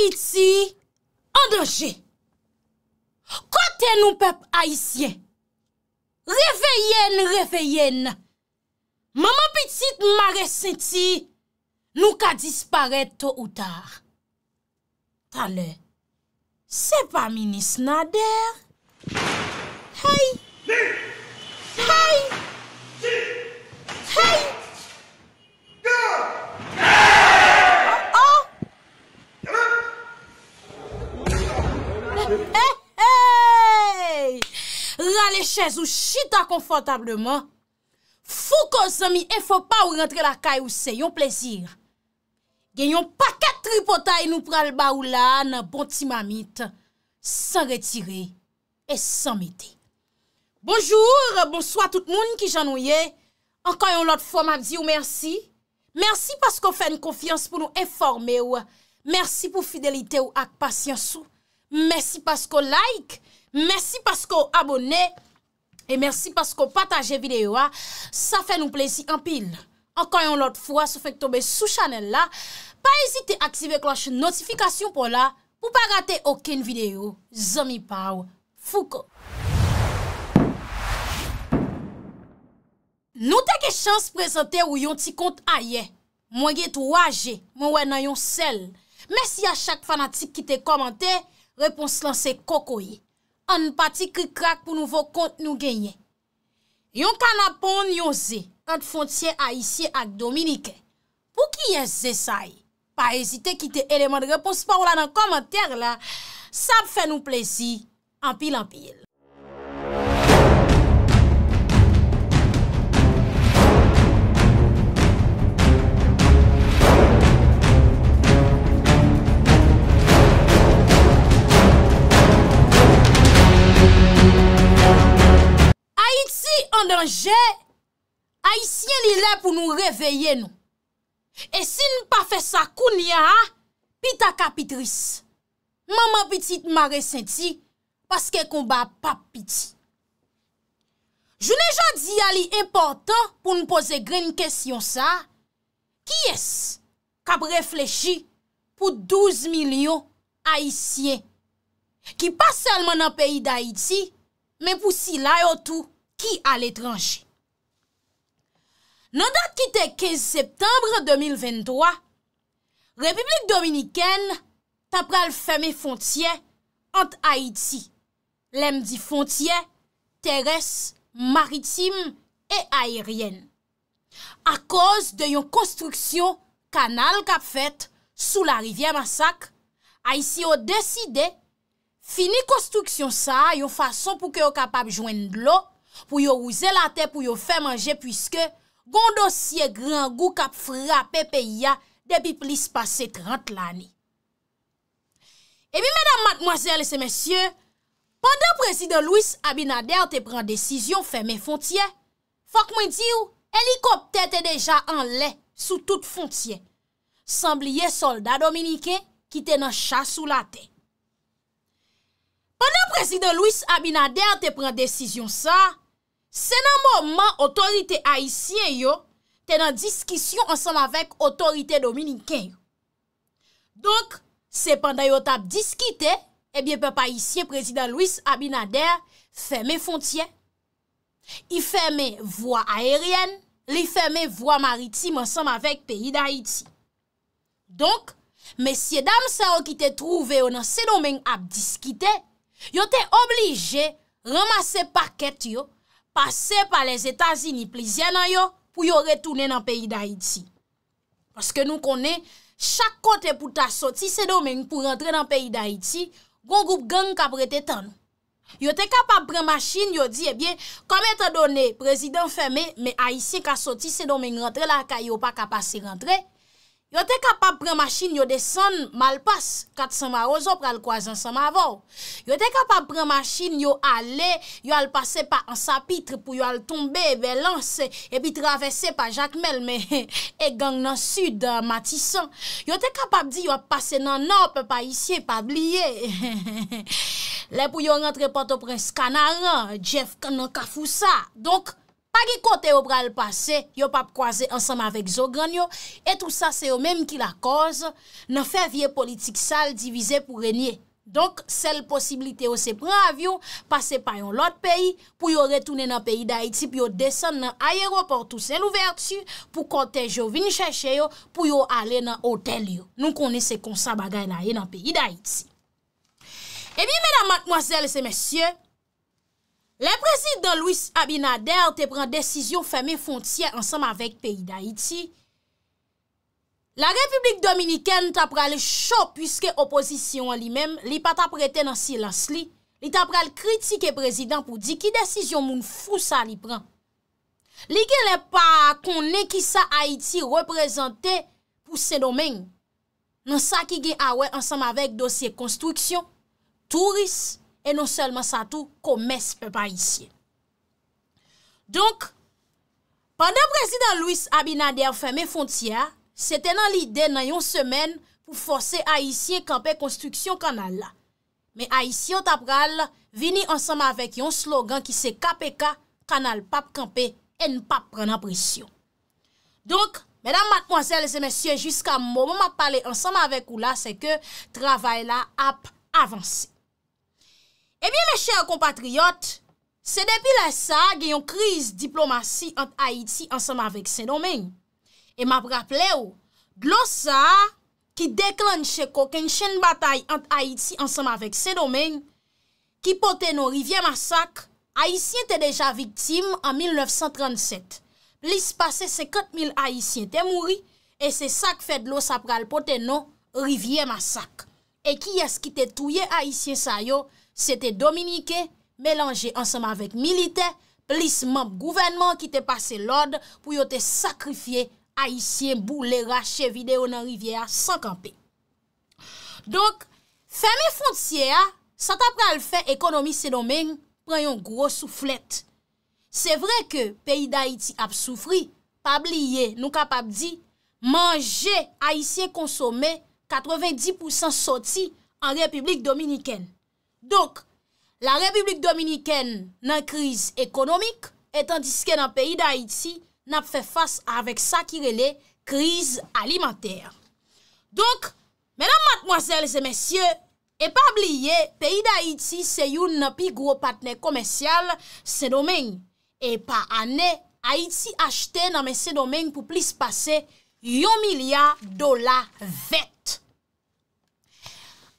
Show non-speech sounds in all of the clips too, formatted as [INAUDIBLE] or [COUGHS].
Piti, andoje. Kote nou pep aisyen. Reveyen, reveyen. Maman piti te mare senti, nou ka disparet to ou tar. Tale, se pa minis nader. Hey! Hey! Hey! Hey! Hey! Hey, hey, rale chèz ou chita konfortableman, fou ko zami e fò pa ou rentre la kaj ou se, yon plezir. Gen yon paket tri pota e nou pral ba ou lan, bon ti mamit, san retire, e san mète. Bonjour, bonsoit tout moun ki janou ye, ankan yon lot fòm ap di ou mersi. Mersi pas kon fè n konfians pou nou eforme ou, mersi pou fidelite ou ak pasyans ou. Mersi pasko laik, mersi pasko abone, e mersi pasko pataje videyo a, sa fe nou plezi anpil. Ankan yon lot fwa, sou fek tobe sou chanel la, pa esite aktive kloche notifikasyon pou la, pou pa rate oken videyo. Zomi pa ou, fuko. Nou teke chans prezante ou yon ti kont a ye, mwen ge tou waje, mwen wè nan yon sel. Mersi a chak fanatik ki te komante, repons lan se kokoye. An pati ki krak pou nouvo kont nou genyen. Yon kan apon yon ze, kat fontye a isye ak Dominike. Pou ki yon zesay, pa ezite kite eleman repons pa ou la nan komantere la, sa fè nou plezi, an pil an pil. Aisyen li lè pou nou reveye nou E si nou pa fè sa koun ya Pi ta kapitris Maman pitit ma resenti Paske kon ba pap piti Jou ne jan di ya li important Pou nou pose gre n kesyon sa Ki es Kap reflechi Pou 12 milyon aisyen Ki pa selman an peyi da iti Men pou si la yo tou ki al etranji. Nan dat ki te 15 septembre 2023, Republik Dominikène tapra l feme fontye ant Haiti. Lem di fontye, teres, maritim e ayeryen. A koz de yon konstruksyon kanal kap fet sou la rivye masak, a yisi yo deside fini konstruksyon sa yon fason pou ke yo kapap jwen dlo pou yo ouze la te pou yo fè manje pwiske gondosye grangou kap frapè peya debi plis pase 30 lani. Ebi, mèdam matmoazèl e se mèsyè, pandan prezidè Louis Abinadè an te pran desisyon fè mè fontyè, fòk mwen diw, elikopte te deja an lè sou tout fontyè. Sambliye solda Dominike ki te nan chasou la te. Pandan prezidè Louis Abinadè an te pran desisyon sa, Se nan moun man otorite Aisyen yo, te nan diskisyon ansanm avèk otorite Dominiken yo. Donk, se pandan yo tap diskite, ebyen eh pe pa Aisyen prezident Louis Abinader fèmè fontyen, i fèmè voa aeryen, li fèmè voa maritim ansanm avèk pe yi da Aiti. Donk, mesye dam sa yo ki te trouve yo nan se domen ap diskite, yo te oblige ramase paket yo pase pa les etasi ni plizye nan yo pou yo retoune nan peyi da iti. Paske nou konen, chak kote pou ta soti se domen pou rentre nan peyi da iti, gongoub gen k apre te tan. Yo te kapap pren machine, yo di, ebyen, eh kame te done prezident feme, me a isi ka soti se domen rentre la ka yo pa kapase rentre, Yo te kapab pren machin yo desen malpas kat sa ma rozo pral kwa zan sa ma vò. Yo te kapab pren machin yo ale, yo al pase pa an sapitre pou yo al tombe, ve lanse, epi travesse pa jakmel me [LAUGHS] e gang nan sud euh, matisan. Yo te kapab di yo ap pase nan nop, pa isye, pa bliye. [LAUGHS] Le pou yo rentre pato pren skanaran, jef kanon kafousa, donk. Pagi kote yo pral pase, yo pap kwaze ansama vek zogran yo, etou sa se yo menm ki la koz, nan fe vie politik sal divize pou renyen. Donk sel posibilite yo se pran avyo, pase payon lot peyi, pou yo retounen nan peyi da iti, pou yo desen nan ayeroportou sen l'ouvertu, pou kote jo vin chache yo, pou yo ale nan otel yo. Nou konese konsa bagay e nan peyi da iti. Ebi mena matmoazel se mesye, Le prezident Louis Abinader te pran desisyon fèmè fontyè ansèm avèk peyi d'Haïti. La Republik Dominikèn tap pral chò pwiske opozisyon an li mèm, li pa tap preten an silans li. Li tap pral kritik e prezident pou di ki desisyon moun fous sa li pran. Li gen le pa kon ne ki sa Haïti reprezentè pou se domèng. Nan sa ki gen awè ansèm avèk dosye konstriksyon, touris, E non selman sa tou komes pe pa isye. Donk, pandan prezident Louis Abinader fèmè fontia, se tenan lide nan yon semen pou force a isye kampe konstruksyon kanal la. Me a isye yon tabral vini ansam avek yon slogan ki se KPK kanal pap kampe en pap pren apresyon. Donk, menam matmoazel se mesye, jiska mou mou ma pale ansam avek ou la, se ke travay la ap avansi. Ebyen eh me chèr kompatriyot, se depi la sa, genyon kriz diplomasi ant Aiti ansanm avèk se domen. E map rapple ou, glos sa, ki deklanche ko ken chen batay ant Aiti ansanm avèk se domen, ki pote nou rivye masak, Aitien te deja viktim an 1937. Plis pase se ket mil Aitien te mouri, e se sak fed lo sa pral pote nou rivye masak. E ki yas ki te touye Aitien sa yo? Se te dominike, melange anseman vek milite, plis map gouvenman ki te pase lode pou yo te sakrifye Aisyen bou le rache vide ou nan rivye a sankampe. Donk, feme fonciye a, sat apre al fe ekonomise domen, preyon gro souflet. Se vre ke peyi da Aiti ap soufri, pab liye nou kapap di manje Aisyen konsome 90% soti an republik dominiken. Donk, la Republik Dominiken nan kriz ekonomik, etan diske nan peyi da Haiti nap fe fas avèk sa ki rele kriz alimentèr. Donk, menan matmoazèl zè mèsyè, e pa abliye, peyi da Haiti se youn napi gro patne komensyal se domèng. E pa anè, Haiti achte nan mè se domèng pou plis pase yon milyar dola vet.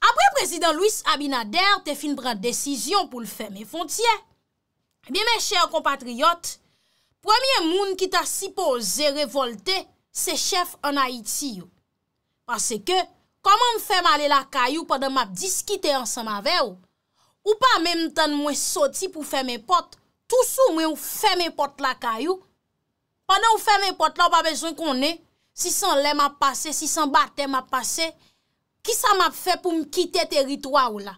apre prezident Louis Abinader te fin pran desisyon pou l fè mè fontyè. Eh Bi mè chèr kompatriyot, premye moun ki ta sipo zè revolte se chèf an Haïti yo. Pase ke, koman m fè m alè la kayou padan m ap diskite ansan ma vè yo, ou pa mè m tan mwen soti pou fè mè pot, tout sou mwen ou fè mè pot la kayou, padan ou fè mè pot la ou pa bezwen konè, si san lè m ap pase, si san batè m ap pase, Ki sa map fe pou m kite teritwa ou la?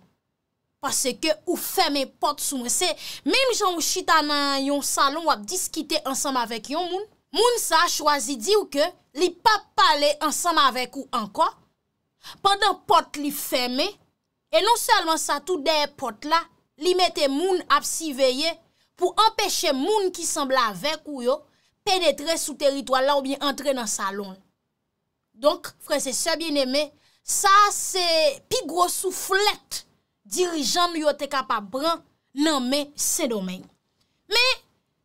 Pase ke ou feme pot sou mwen se, menm jan ou chita nan yon salon wap diskite ansam avek yon moun, moun sa chwazi di ou ke li pa pale ansam avek ou anko, pandan pot li feme, e non selman sa tout deye pot la, li mette moun ap si veye, pou empeshe moun ki sembla avek ou yo, penetre sou teritwa la ou bien entre nan salon. Donk, frese se bieneme, Sa se pi grosou flet dirijan nou yo te kapabran nanme se domen. Me,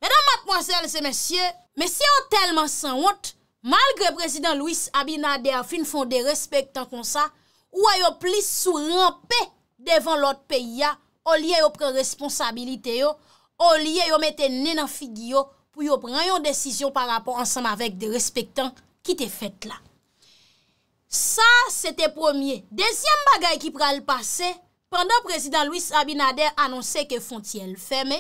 edan mat mwazel se mesye, mesye yo telman san wot, malgre prezident Louis Abinader fin fonde respectan kon sa, ou a yo plis sou rampè devan lot peya, ou liye yo pren responsabilite yo, ou liye yo mette nenan figyo pou yo pren yon desisyon par rapport ansan avèk de respectan ki te fèt la. Sa, sete premier. Dezyem bagay ki pral pase, pandan prezident Louis Abinader anonse ke fonti el feme,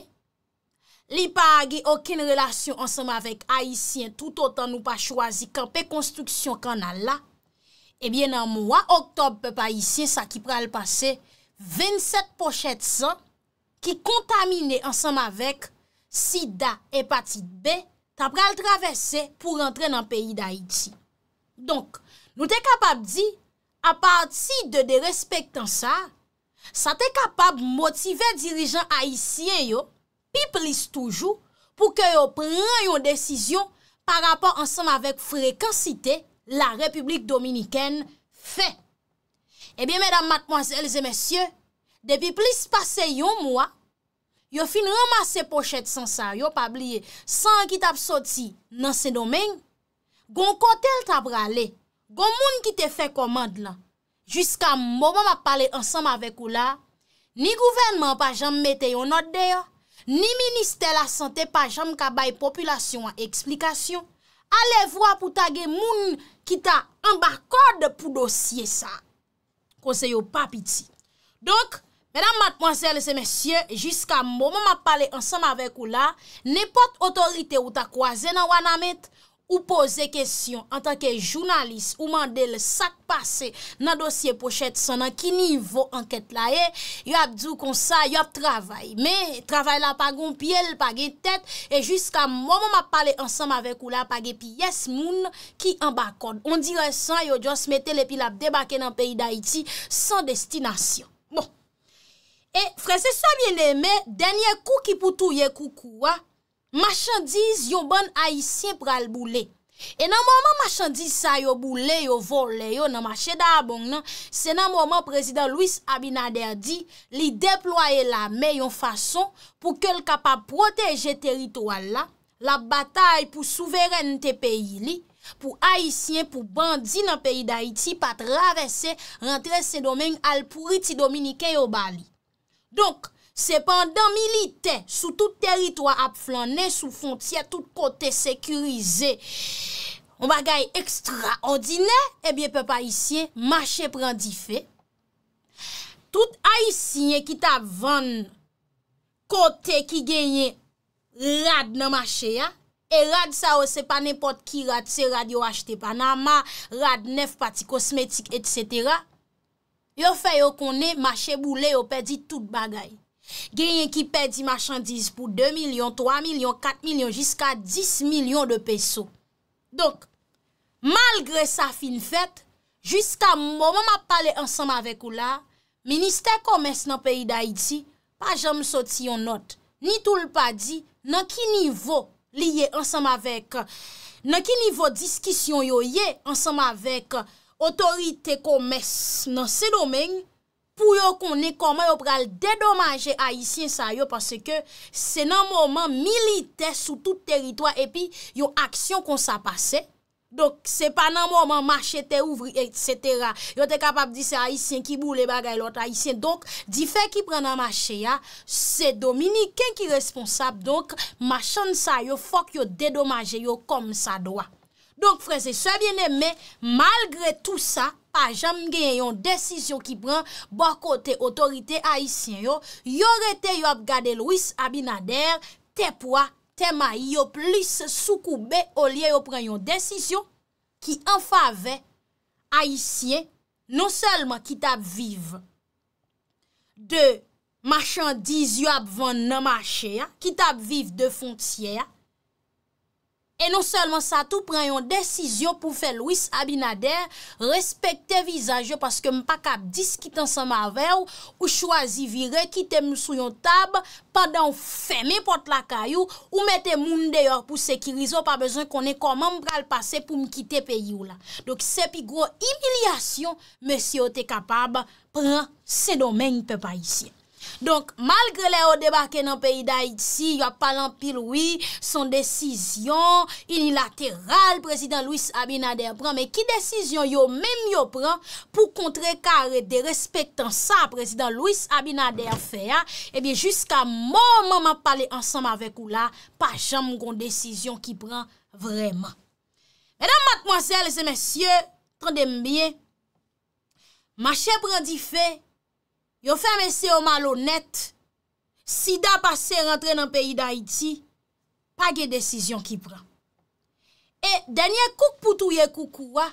li pa agi okin relasyon ansam avek Haitien, tout otan nou pa chwazi kan pe konstruksyon kan al la, ebyen eh nan mwa, oktob pe pa Haitien, sa ki pral pase, 27 pochet san, ki kontamine ansam avek sida hepatite B, ta pral travesse pou rentre nan peyi d'Haiti. Donk, nou te kapab di, a pati de de respektan sa, sa te kapab motive dirijan aisyen yo, pi plis toujou, pou ke yo pran yon desisyon pa rapan ansan avèk frekansite la Republik Dominikèn fe. Ebyen, eh mèdam, matmoazèlze, mèsyè, de pi plis pase yon mwa, yo fin ramase pochet san sa, yo pabliye, san ki tap soti nan se domèng, gon kote l tap raley, Gon moun ki te fe komand lan, Jiska moun moun ap pale ansanm avek ou la, Ni gouvenman pa jam mete yon not de yo, Ni minister la sante pa jam ka baye populasyon an eksplikasyon, Ale vwa pou tagye moun ki ta ambakode pou dosye sa. Konseyo papiti. Donk, mèdam matmwansel se mèsyen, Jiska moun moun ap pale ansanm avek ou la, Nèpot otorite ou ta kwazen an wan amet, Ou pose kesyon an tanke jounalist ou mande le sak pase nan dosye pochet sanan ki nivou anket la e, eh? yo ap djou konsa, yo ap travay. Me, travay la pa goun pi el pa ge tet, e jiska mwomo ma pale ansam avek ou la pa ge pi yes moun ki an bakon. On dire san yo djos metel epi la debake nan peyi da iti san destinasyon. Bon, e frese sa mi le me, denye kou ki pou tou ye kou kou a, Machandise yo ban Haitien pral boule E nan mwaman machandise sa yo boule, yo vole, yo namache da abong nan Se nan mwaman prezident Louis Abinader di Li deploye la meyon fason pou kel kapap proteje teritwalla La batay pou souveren te peyi li Pou Haitien, pou bandi nan peyi da Haiti Patravesse rentre se domen alpuri ti Dominike yo Bali Donk Se pandan milite, sou tout teritwa ap flan, ne sou fontye, tout kote sekurize, on bagay ekstra odine, ebyen pe pa isye, mache prendi fe. Tout a isye ki ta van kote ki genye rad nan mache ya, e rad sa o se pa nepot ki rad, se rad yo achete pa nan ma, rad nef pati kosmetik et setera. Yo fe yo konen, mache boule, yo pedi tout bagay. Genyen ki pedi machandiz pou 2 milyon, 3 milyon, 4 milyon, jiska 10 milyon de peso. Donk, malgre sa fin fet, jiska mou mou mou mou pale ansam avek ou la, Ministè Komès nan peyi da iti, pa jam soti yon not. Ni tou l pa di nan ki nivou liye ansam avek, nan ki nivou diskisyon yo ye ansam avek, Otorite Komès nan se domenj, pou yo konen koman yo pral dedomaje Aisyen sa yo, parce ke se nan mouman milite sou tout teritwa, epi yo aksyon kon sa pase, donk se pa nan mouman mache te ouvri, etc. Yo te kapab di se Aisyen ki bou le bagay lot Aisyen, donk di fe ki pran nan mache ya, se Dominique ki responsab, donk machan sa yo fok yo dedomaje yo kom sa doa. Donk frese, se biene men, malgre tout sa, a janm gen yon desisyon ki pren bo kote otorite Aisyen yo, yore te yo ap gade lwis abinader, te pwa, te ma yop lis soukoube, olye yo pren yon desisyon ki anfa ve Aisyen, non selman ki tap vive de machandiz yo ap vwande nan mache ya, ki tap vive de fonksye ya, E non selman sa tou preyon desisyon pou fe Louis Abinader respekte vizaj yo paske m pa kap dis ki tan sa ma vew ou chwazi vire kitem sou yon tab pa dan feme pot la kayou ou mette moun deyor pou sekirizo pa bezon konen koman m pral pase pou m kite pe yon la. Dok se pi gro imilyasyon mè si yo te kapab prenen se domen yon pe pa isye. Donk, malgre le ou debake nan peyi da iti, yo a palan pil oui, son desisyon unilateral, prezident Louis Abinader pran, me ki desisyon yo menm yo pran, pou kontre kare de respektan sa, prezident Louis Abinader feya, ebyen, eh jiska mouman man pale ansanm avek ou la, pa jan moun kon desisyon ki pran vreman. E dan matmoazel, zemensye, tan dembyen, ma chep randi fey, Yo fe mese yo malonet, si da pase rentre nan peyi da iti, pa ge desisyon ki pran. E denye kouk poutouye koukouwa,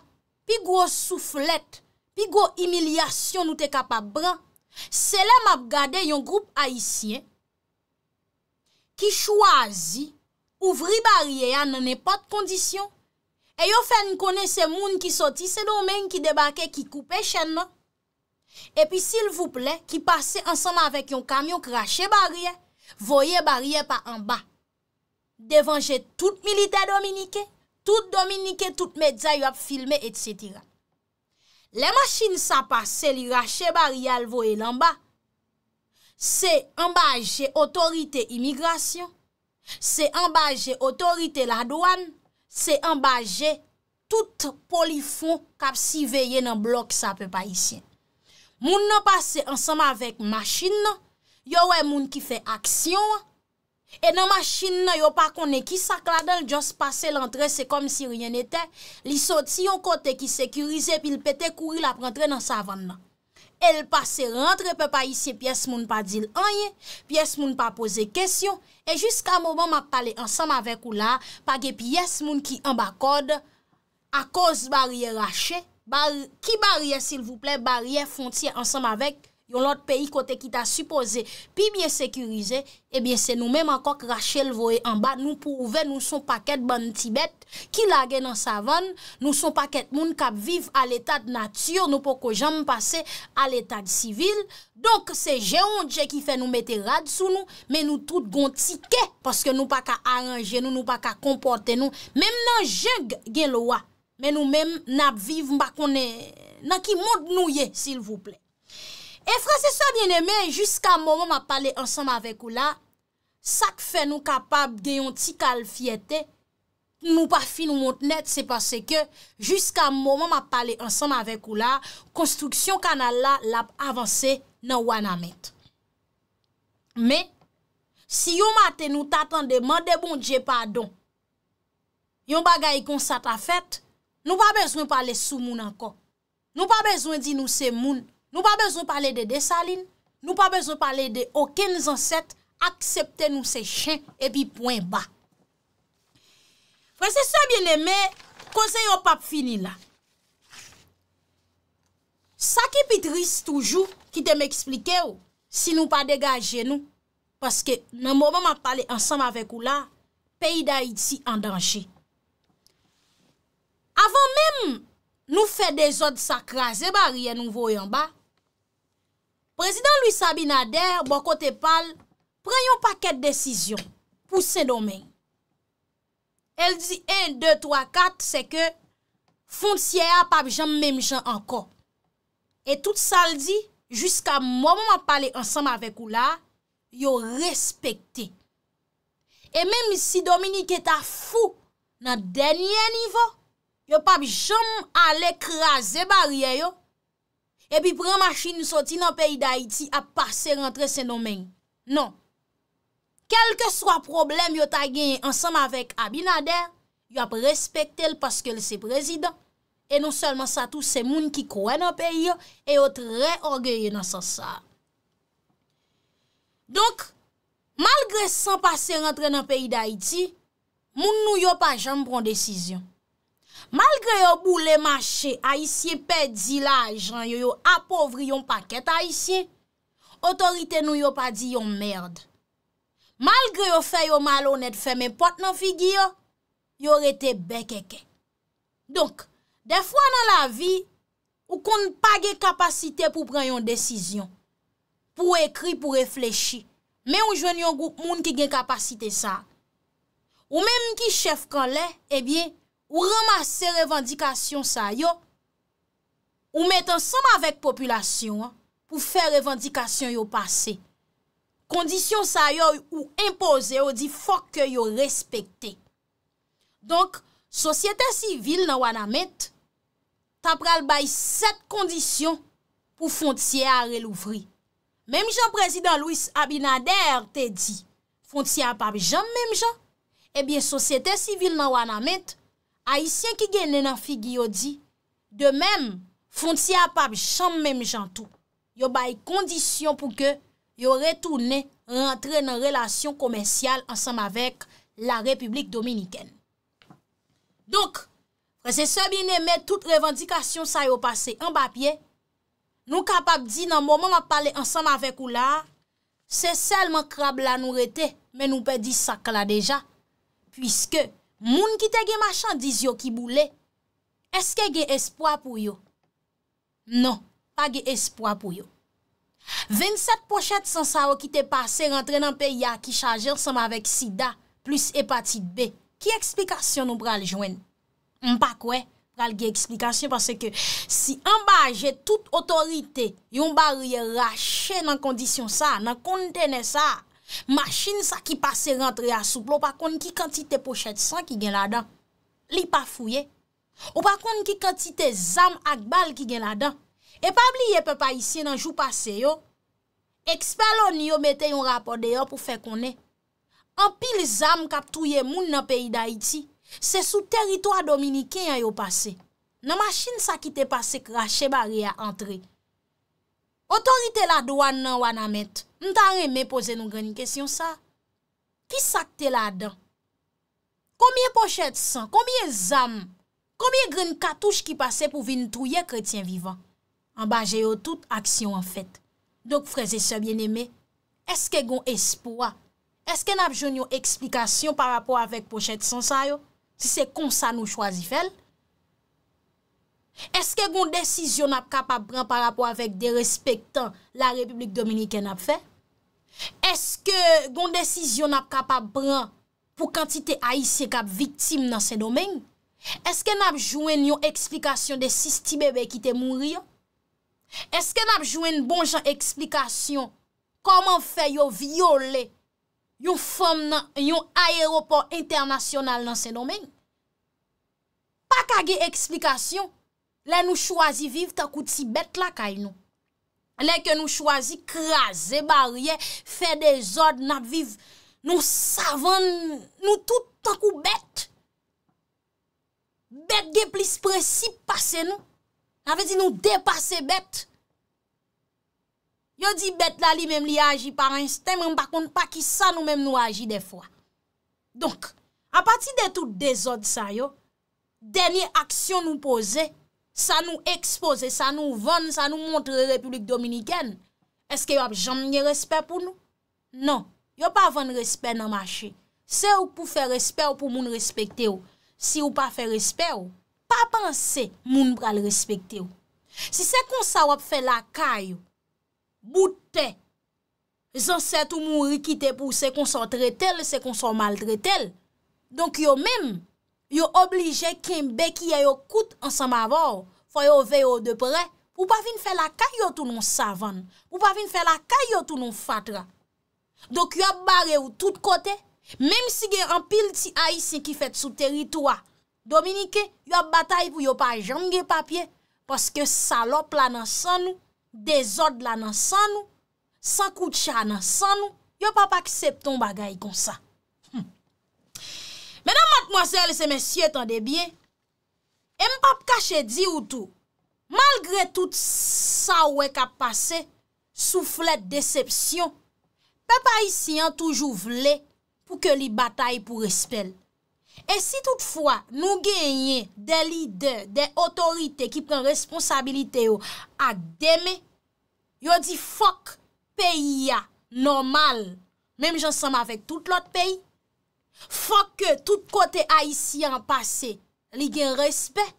pi gwo souflet, pi gwo imilyasyon nou te kapab pran, sele map gade yon group haisyen ki chwazi ouvri barye ya nan nepot kondisyon. E yo fe nkone se moun ki soti se domen ki debake ki koupe chen nan. Epi sil vouple, ki pase ansama avèk yon kamyon k rache barye, voye barye pa anba. Devanje tout milite dominike, tout dominike, tout medza yop filme, etc. Le maschine sa pase li rache barye al voye nanba, se ambaje otorite imigrasyon, se ambaje otorite la douan, se ambaje tout polifon kap si veye nan blok sa pe pa isyen. Moun nan pase ansam avèk machin nan, yo wè moun ki fè aksyon, e nan machin nan, yo pa konen ki sakladan, jos pase lantre, se kom si ryen etè, li soti yon kote ki sekurize, pi lpète kouri la prantre nan savan nan. El pase rentre, pe pa isye, pi es moun pa dil anye, pi es moun pa pose kesyon, e jiska mouman map pale ansam avèk ou la, pa ge pi es moun ki ambakode, akos barye rache, ki barye s'il vous plè, barye fontie ansam avek yon lot peyi kote ki ta supose, pi miye sekurize ebyen se nou menm anko k Rachel voye anba, nou pou ouve nou son paket ban Tibet, ki lage nan savon nou son paket moun kap viv al etat natyo, nou pou ko jam pase al etat sivil donk se jeon dje ki fe nou mete rad sou nou, men nou tout gon tike, paske nou pa ka aranje nou pa ka komporte nou, menm nan jeon gen lo wa men nou men nap viv mba konen, nan ki moun nouye, sil vouple. E franseswa bine men, jiska mouman ma pale ansanm avek ou la, sak fe nou kapab deyon ti kal fiete, nou pa fi nou moun tenet, se pase ke, jiska mouman ma pale ansanm avek ou la, konstruksyon kanal la, lap avanse nan wana met. Men, si yon mate nou tatande, mende bon dje padon, yon bagay kon sata fet, Nou pa bezwen pale sou moun ankon. Nou pa bezwen di nou se moun. Nou pa bezwen pale de desaline. Nou pa bezwen pale de oken zanset. Aksepte nou se chen epi poin ba. Frensesse bien eme, konseyo pap fini la. Sa ki pitris toujou ki te me eksplike ou, si nou pa degaje nou, paske nan mou mou mou pale ansam avek ou la, peyi da iti an danje. avan menm nou fe dezod sakraze ba riyen nou voyan ba, prezident Louis Sabinader, bon kote pal, preyon paket desisyon pou se domen. El di en, de, to, a, kat, se ke, fon siye a pap jen menm jen anko. Et tout sa el di, jiska mou mou an pale ansanm avek ou la, yo respekte. Et menm si Dominique eta fou nan denye nivou, yo pa bi jom al ekra ze barye yo, epi prema chini soti nan peyi da iti ap pase rentre se nomen. Non. Kelke swa problem yo ta genye ansam avek Abinader, yo ap respekte l paske l se prezident, e non selman sa tou se moun ki kouen nan peyi yo, e yo tre orgeye nan sa sa. Donk, malgre san pase rentre nan peyi da iti, moun nou yo pa jom pron desisyon. Malgre yo bou le mache a isye pe di la ajan yo yo apovri yon paket a isye, otorite nou yo pa di yon merd. Malgre yo fe yo malonet fe men pot nan figi yo, yo rete bekeke. Donk, defwa nan la vi, ou kon pa gen kapasite pou pran yon desisyon, pou ekri, pou reflechi, men ou jwen yon goup moun ki gen kapasite sa. Ou men mki chef kan le, ebyen, eh ou ramase revendikasyon sa yo, ou met ansam avèk populasyon, pou fè revendikasyon yo pase. Kondisyon sa yo ou impose, ou di fòk yo yo respekte. Donk, sosyete sivil nan wana met, tapral bay set kondisyon pou fontye a relouvri. Mem jan prezident Louis Abinader te di, fontye a pabijan mem jan, ebyen eh sosyete sivil nan wana met, Aisyen ki gennen nan figi yo di, de mem, fonti apap chanm menm jantou, yo bay kondisyon pou ke yo retoune rentre nan relasyon komensyal ansam avek la Republik Dominiken. Dok, prese sebi ne met tout revendikasyon sa yo pase en bapye, nou kapap di nan mouman ap pale ansam avek ou la, se selman krab la nou rete, men nou pe di sakla deja, pwiske, Moun ki te ge machan diz yo ki boule, eske ge espwa pou yo? Non, pa ge espwa pou yo. 27 pochet san sa yo ki te pase rentre nan pe ya ki chajel san ma vek sida plus hepatit B. Ki eksplikasyon nou pral jwen? Mpa kwe pral ge eksplikasyon parce ke si an ba je tout otorite yon barye rache nan kondisyon sa, nan kontene sa, Ma chine sa ki pase rentre ya soupl, ou pa kon ki kantite pochet san ki gen la dan. Li pa fouye. Ou pa kon ki kantite zam ak bal ki gen la dan. E pabli ye pe pa isi nan jou pase yo. Eksper lon yo mette yon rapor de yo pou fe konen. An pil zam kaptouye moun nan peyi da iti, se sou teritwa dominike yon yo pase. Na ma chine sa ki te pase krashe bari ya entrek. Otorite la doan nan wana met, n tan reme pose nou gen yon kesyon sa. Ki sakte la dan? Kombye pochet san, kombye zam, kombye gen katouche ki pase pou vin nou touye kretien vivan? An ba jè yo tout aksyon an fet. Dok freze se bieneme, eske gon espoa? Eske nap joun yo eksplikasyon par rapport avek pochet san sa yo? Si se kon sa nou chwazi fel? Eske goun desisyon ap kapap pran pa rapo avèk de respektan la Republik Dominikè nap fè? Eske goun desisyon ap kapap pran pou kantite aise kap viktim nan se domèng? Eske nap jwen yon eksplikasyon de sisi tibebe ki te moun riyan? Eske nap jwen bonjan eksplikasyon koman fè yon viole yon fòm nan, yon aéroport internasyonal nan se domèng? Pakage eksplikasyon Le nou chwazi viv takout si bet la kay nou. Le ke nou chwazi krasi, barye, fe dezod, napviv, nou savan, nou tout takout bet. Bet ge plis preci passe nou. Nave di nou depase bet. Yo di bet la li mem li aji par insten, mem pa kont pa ki sa nou mem nou aji defwa. Donk, a pati de tout dezod sa yo, denye aksyon nou posey, sa nou expose, sa nou ven, sa nou montre Republik Dominiken, eske yo ap janm nye respep pou nou? Non, yo pa ven respep nan machi. Se ou pou fe respep ou pou moun respekte ou. Si ou pa fe respep ou, pa panse moun pral respekte ou. Si se kon sa wap fe lakay ou, boutè, zan set ou moun rikite pou se kon so tre tel, se kon so mal tre tel, donk yo menm, Yo oblije kembe ki yo kout ansanm avor Foy yo veyo de pre Ou pa vin fe la kayo tou nou savan Ou pa vin fe la kayo tou nou fatra Dok yo bare ou tout kote Mem si gen anpil ti aysen ki fet sou teritwa Dominike, yo batay pou yo pa jonge papye Paske salop la nan san nou Dezod la nan san nou San koutcha nan san nou Yo pa pa ki septon bagay kon sa Menan matmoselle se men sye tande bien, e m pap kache di ou tou, malgre tout sa wek ap pase, souflet desepsyon, pe pa isi an toujou vle pou ke li bataye pou respel. E si toutfwa nou genye de lider, de otorite ki pren responsabilite yo ak deme, yo di fok peyi ya normal, menm jansanm avèk tout lot peyi, Fok ke tout kote Aisyen pase li gen respet,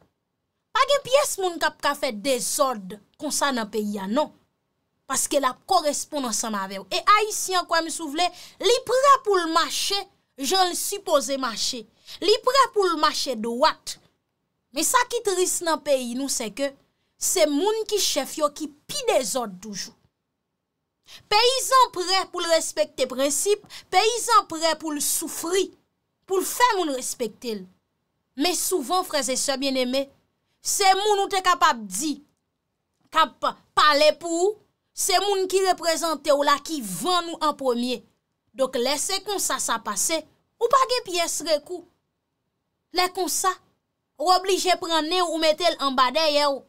pa gen piyes moun kap ka fet dezod konsan nan peyi anon, paske la korespondansan ma vew. E Aisyen kwa mi sou vle, li pre pou l'mache, jen l'supose mache, li pre pou l'mache do wat, me sa ki tris nan peyi nou se ke se moun ki chef yo ki pi dezod doujou. Pe yizan pre pou l respekte prinsip Pe yizan pre pou l soufri Pou l fe moun respekte l Me souvan fraze se bieneme Se moun ou te kapap di Kap pale pou Se moun ki reprezentè ou la ki van nou an pwemye Dok lese kon sa sa pase Ou pa ge piye sre kou Le kon sa Ou oblije prenne ou metel an badeye ou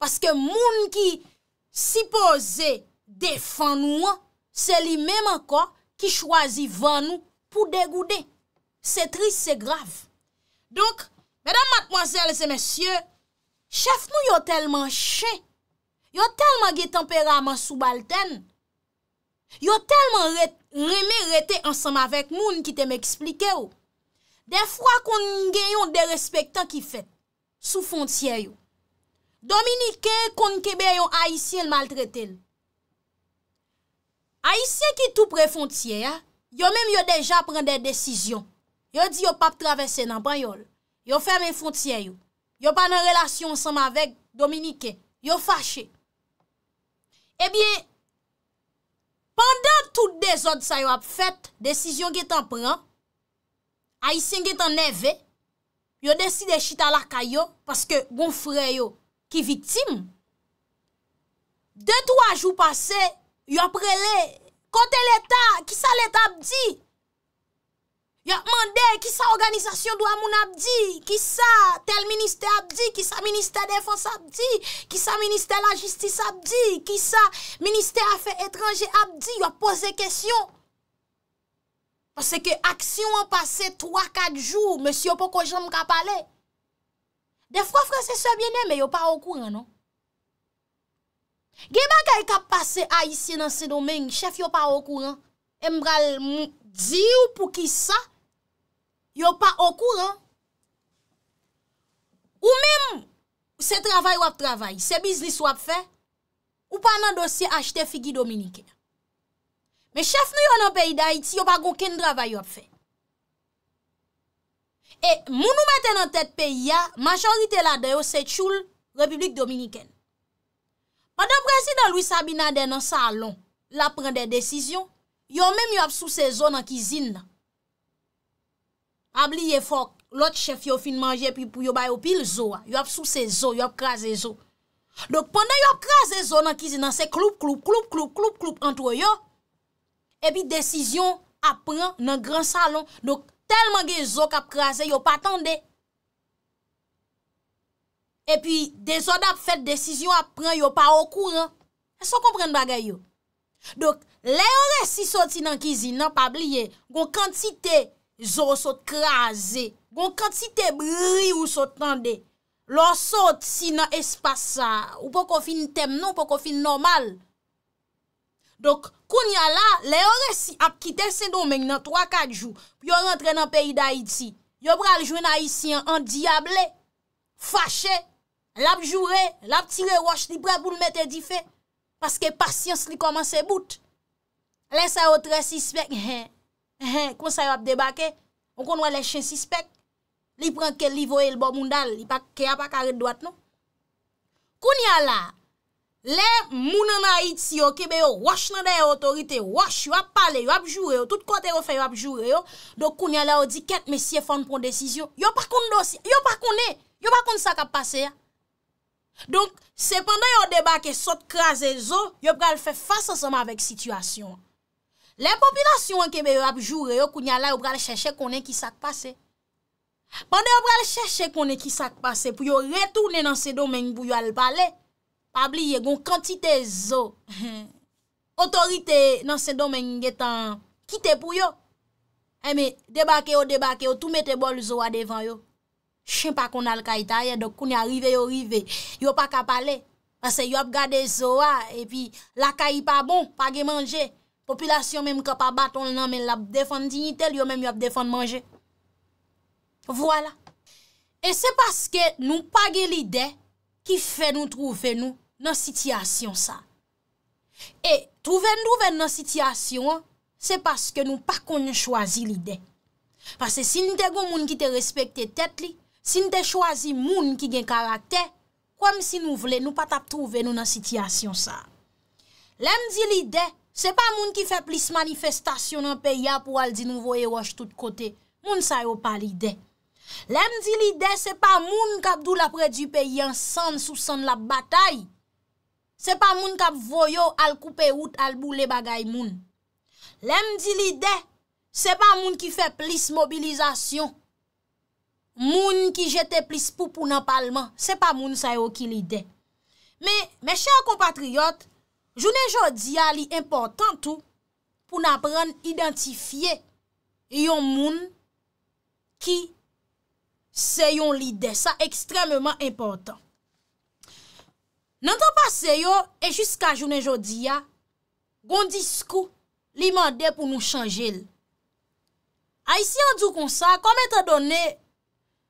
Paske moun ki si pose Defan nou an, se li mèm an kon ki chwazi van nou pou degoude. Se tris, se grav. Donk, mèdam matmozèl se mèsyè, chef nou yo telman chè, yo telman ge tempera man sou balten, yo telman remè rete ansanm avèk moun ki te mè eksplike ou. De fwa kon gen yon derespektan ki fèt, sou fonciè yon. Dominike kon kebe yon aisyen maltrete lè. Ayisyen ki tou pre fontyen ya, yo menm yo deja pren de desisyon. Yo di yo pape travese nan banyol. Yo ferme fontyen yo. Yo pa nan relasyon anseman vek Dominiken. Yo fache. Ebyen, pandan tout de zot sa yo ap fet, desisyon ki tan pren, ayisyen ki tan neve, yo deside chita laka yo, paske gonfre yo ki vitim. Dey tou a jou pase, Yo prele, kote l'Etat, ki sa l'Etat ap di? Yo mande, ki sa organizasyon do amoun ap di? Ki sa tel minister ap di? Ki sa minister defanse ap di? Ki sa minister la justice ap di? Ki sa minister afe etranje ap di? Yo pose kesyon. Pase ke aksyon an pase 3-4 joun, monsi yo pou ko jom kap ale. De fwa franse se biene, me yo pa okou anon. Geyman kèy kap pase a yisi nan se domen, chef yo pa okouran. Embral, diyo pou ki sa, yo pa okouran. Ou mem, se travay wap travay, se biznis wap fe, ou pa nan dosye achte figi dominiken. Me chef nou yo nan peyi da iti, yo pa goun ken travay wap fe. E, moun nou meten nan tèt peyi ya, majorite la deyo se tchoul republik dominiken. Pandan brezi nan Louis Sabina den nan salon, la pren de desisyon, yo menm yo ap sou sezon nan kizin nan. Ab li ye fok, lot chef yo fin manje, pi pou yo bayo pil zo, yo ap sou sezon, yo ap kaze zo. Dok pandan yo ap kaze zo nan kizin nan, se kloup kloup kloup kloup kloup kloup kloup antwe yo. E pi desisyon ap pren nan gran salon, dok telman gen zo kap kaze yo patande. E pi, non, de zo dap fet desisyon ap pren yo pa okur an. E so kompren bagay yo. Dok, le yon resi soti nan kizi nan pabliye, goun kantite zo sot krasi, goun kantite bri ou sot tande, lor soti nan espasa, ou pou kon fin tem nou, pou kon fin normal. Dok, koun ya la, le yon resi ap kite se domen nan 3-4 jou, pou yon rentre nan peyi da iti, yon pral jwen a iti an diable, fache, l ap jure, l ap tire wache li pre pou l mette di fe, paske pasyans li komanse bout. [LAUGHS] Eh, eh, le sa yo tre sispek, he, he, kon sa yo ap debake, on kon wale shin sispek, li pren ke li voye l bo moun dal, ki a pa karet dwat nou. Koun ya la, le moun anayit si yo ki be yo wache nan dey otorite, wache, wap pale, yo ap jure yo, tout kote yo fe yo ap jure yo, do koun ya la yo di ket me siye fon pon desisyon, yo pa koun dosi, yo pa koun e, yo pa koun sa kap pase ya. Donk se pandan yo debake sot kraze zo, yo pral fe fasa soma vek situasyon. Le popilasyon kebe yo ap jure yo kou nyala yo pral cheshe konen ki sak pase. Pandan yo pral cheshe konen ki sak pase pou yo retoune nan se domen pou yo albale, pabliye gon kantite zo, otorite [LAUGHS] nan se domen getan kite pou yo, eme eh, debake yo debake yo tou mette bol zo a devan yo. chen pa kon al kaj ta ye, dok koun ya rive yo rive, yo pa ka pale, pase yo ap gade zowa, e pi la kaj pa bon, pa ge manje, populasyon menm ka pa baton nan, menm la ap defon dinitel, yo menm yo ap defon manje. Vwala. E se paske nou pa ge lide, ki fe nou trufe nou nan sityasyon sa. E truven nou ven nan sityasyon, se paske nou pa kon chwazi lide. Pase si nite goun moun ki te respekte tet li, si n te chwazi moun ki gen karakter, kwem si nou vle nou pat ap trove nou nan sityasyon sa. Lem di li de, se pa moun ki fe plis manifestasyon nan peya pou al di nou voye waj tout kote, moun sa yo pa li de. Lem di li de, se pa moun kap dou la prej di peya an san sou san la batay. Se pa moun kap voyo al koupe wout al bou le bagay moun. Lem di li de, se pa moun ki fe plis mobilizasyon moun ki jete plis pou pou nan palman, se pa moun sa yo ki li de. Me, me chan kompatriot, jounen jodi ya li importantou pou nan pran identifiye yon moun ki se yon li de. Sa ekstrememan important. Nantan pa se yo, e jiska jounen jodi ya, gondi skou li mande pou nou chanjil. A yisi yon djou kon sa, kome te done